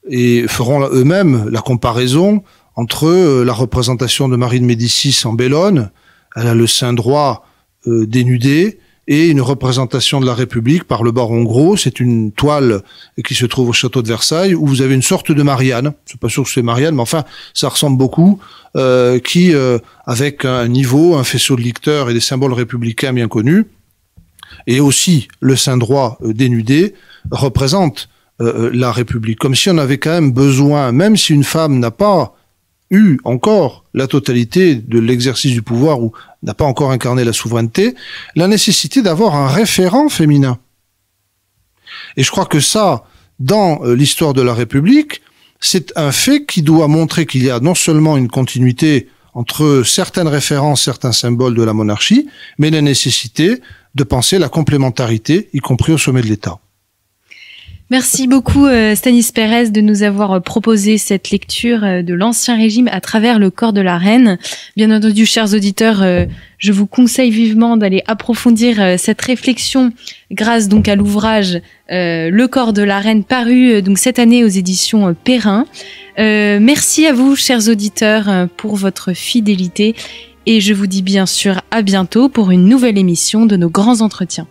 et feront eux-mêmes la comparaison entre euh, la représentation de Marie de Médicis en Bellone, elle a le sein droit euh, dénudé, et une représentation de la République par le baron Gros. C'est une toile qui se trouve au château de Versailles où vous avez une sorte de Marianne. Je suis pas sûr que c'est Marianne, mais enfin, ça ressemble beaucoup. Euh, qui, avec un niveau, un faisceau de licteurs et des symboles républicains bien connus, et aussi le sein droit dénudé, représente euh, euh, la République, comme si on avait quand même besoin, même si une femme n'a pas eu encore la totalité de l'exercice du pouvoir ou n'a pas encore incarné la souveraineté, la nécessité d'avoir un référent féminin. Et je crois que ça, dans euh, l'histoire de la République, c'est un fait qui doit montrer qu'il y a non seulement une continuité entre certaines références, certains symboles de la monarchie, mais la nécessité de penser la complémentarité, y compris au sommet de l'État. Merci beaucoup euh, Stanis Pérez de nous avoir euh, proposé cette lecture euh, de l'Ancien Régime à travers le corps de la reine. Bien entendu, chers auditeurs, je vous conseille vivement d'aller approfondir cette réflexion grâce donc à l'ouvrage Le corps de la reine paru donc cette année aux éditions Perrin. merci à vous, chers auditeurs, pour votre fidélité et je vous dis bien sûr à bientôt pour une nouvelle émission de nos grands entretiens.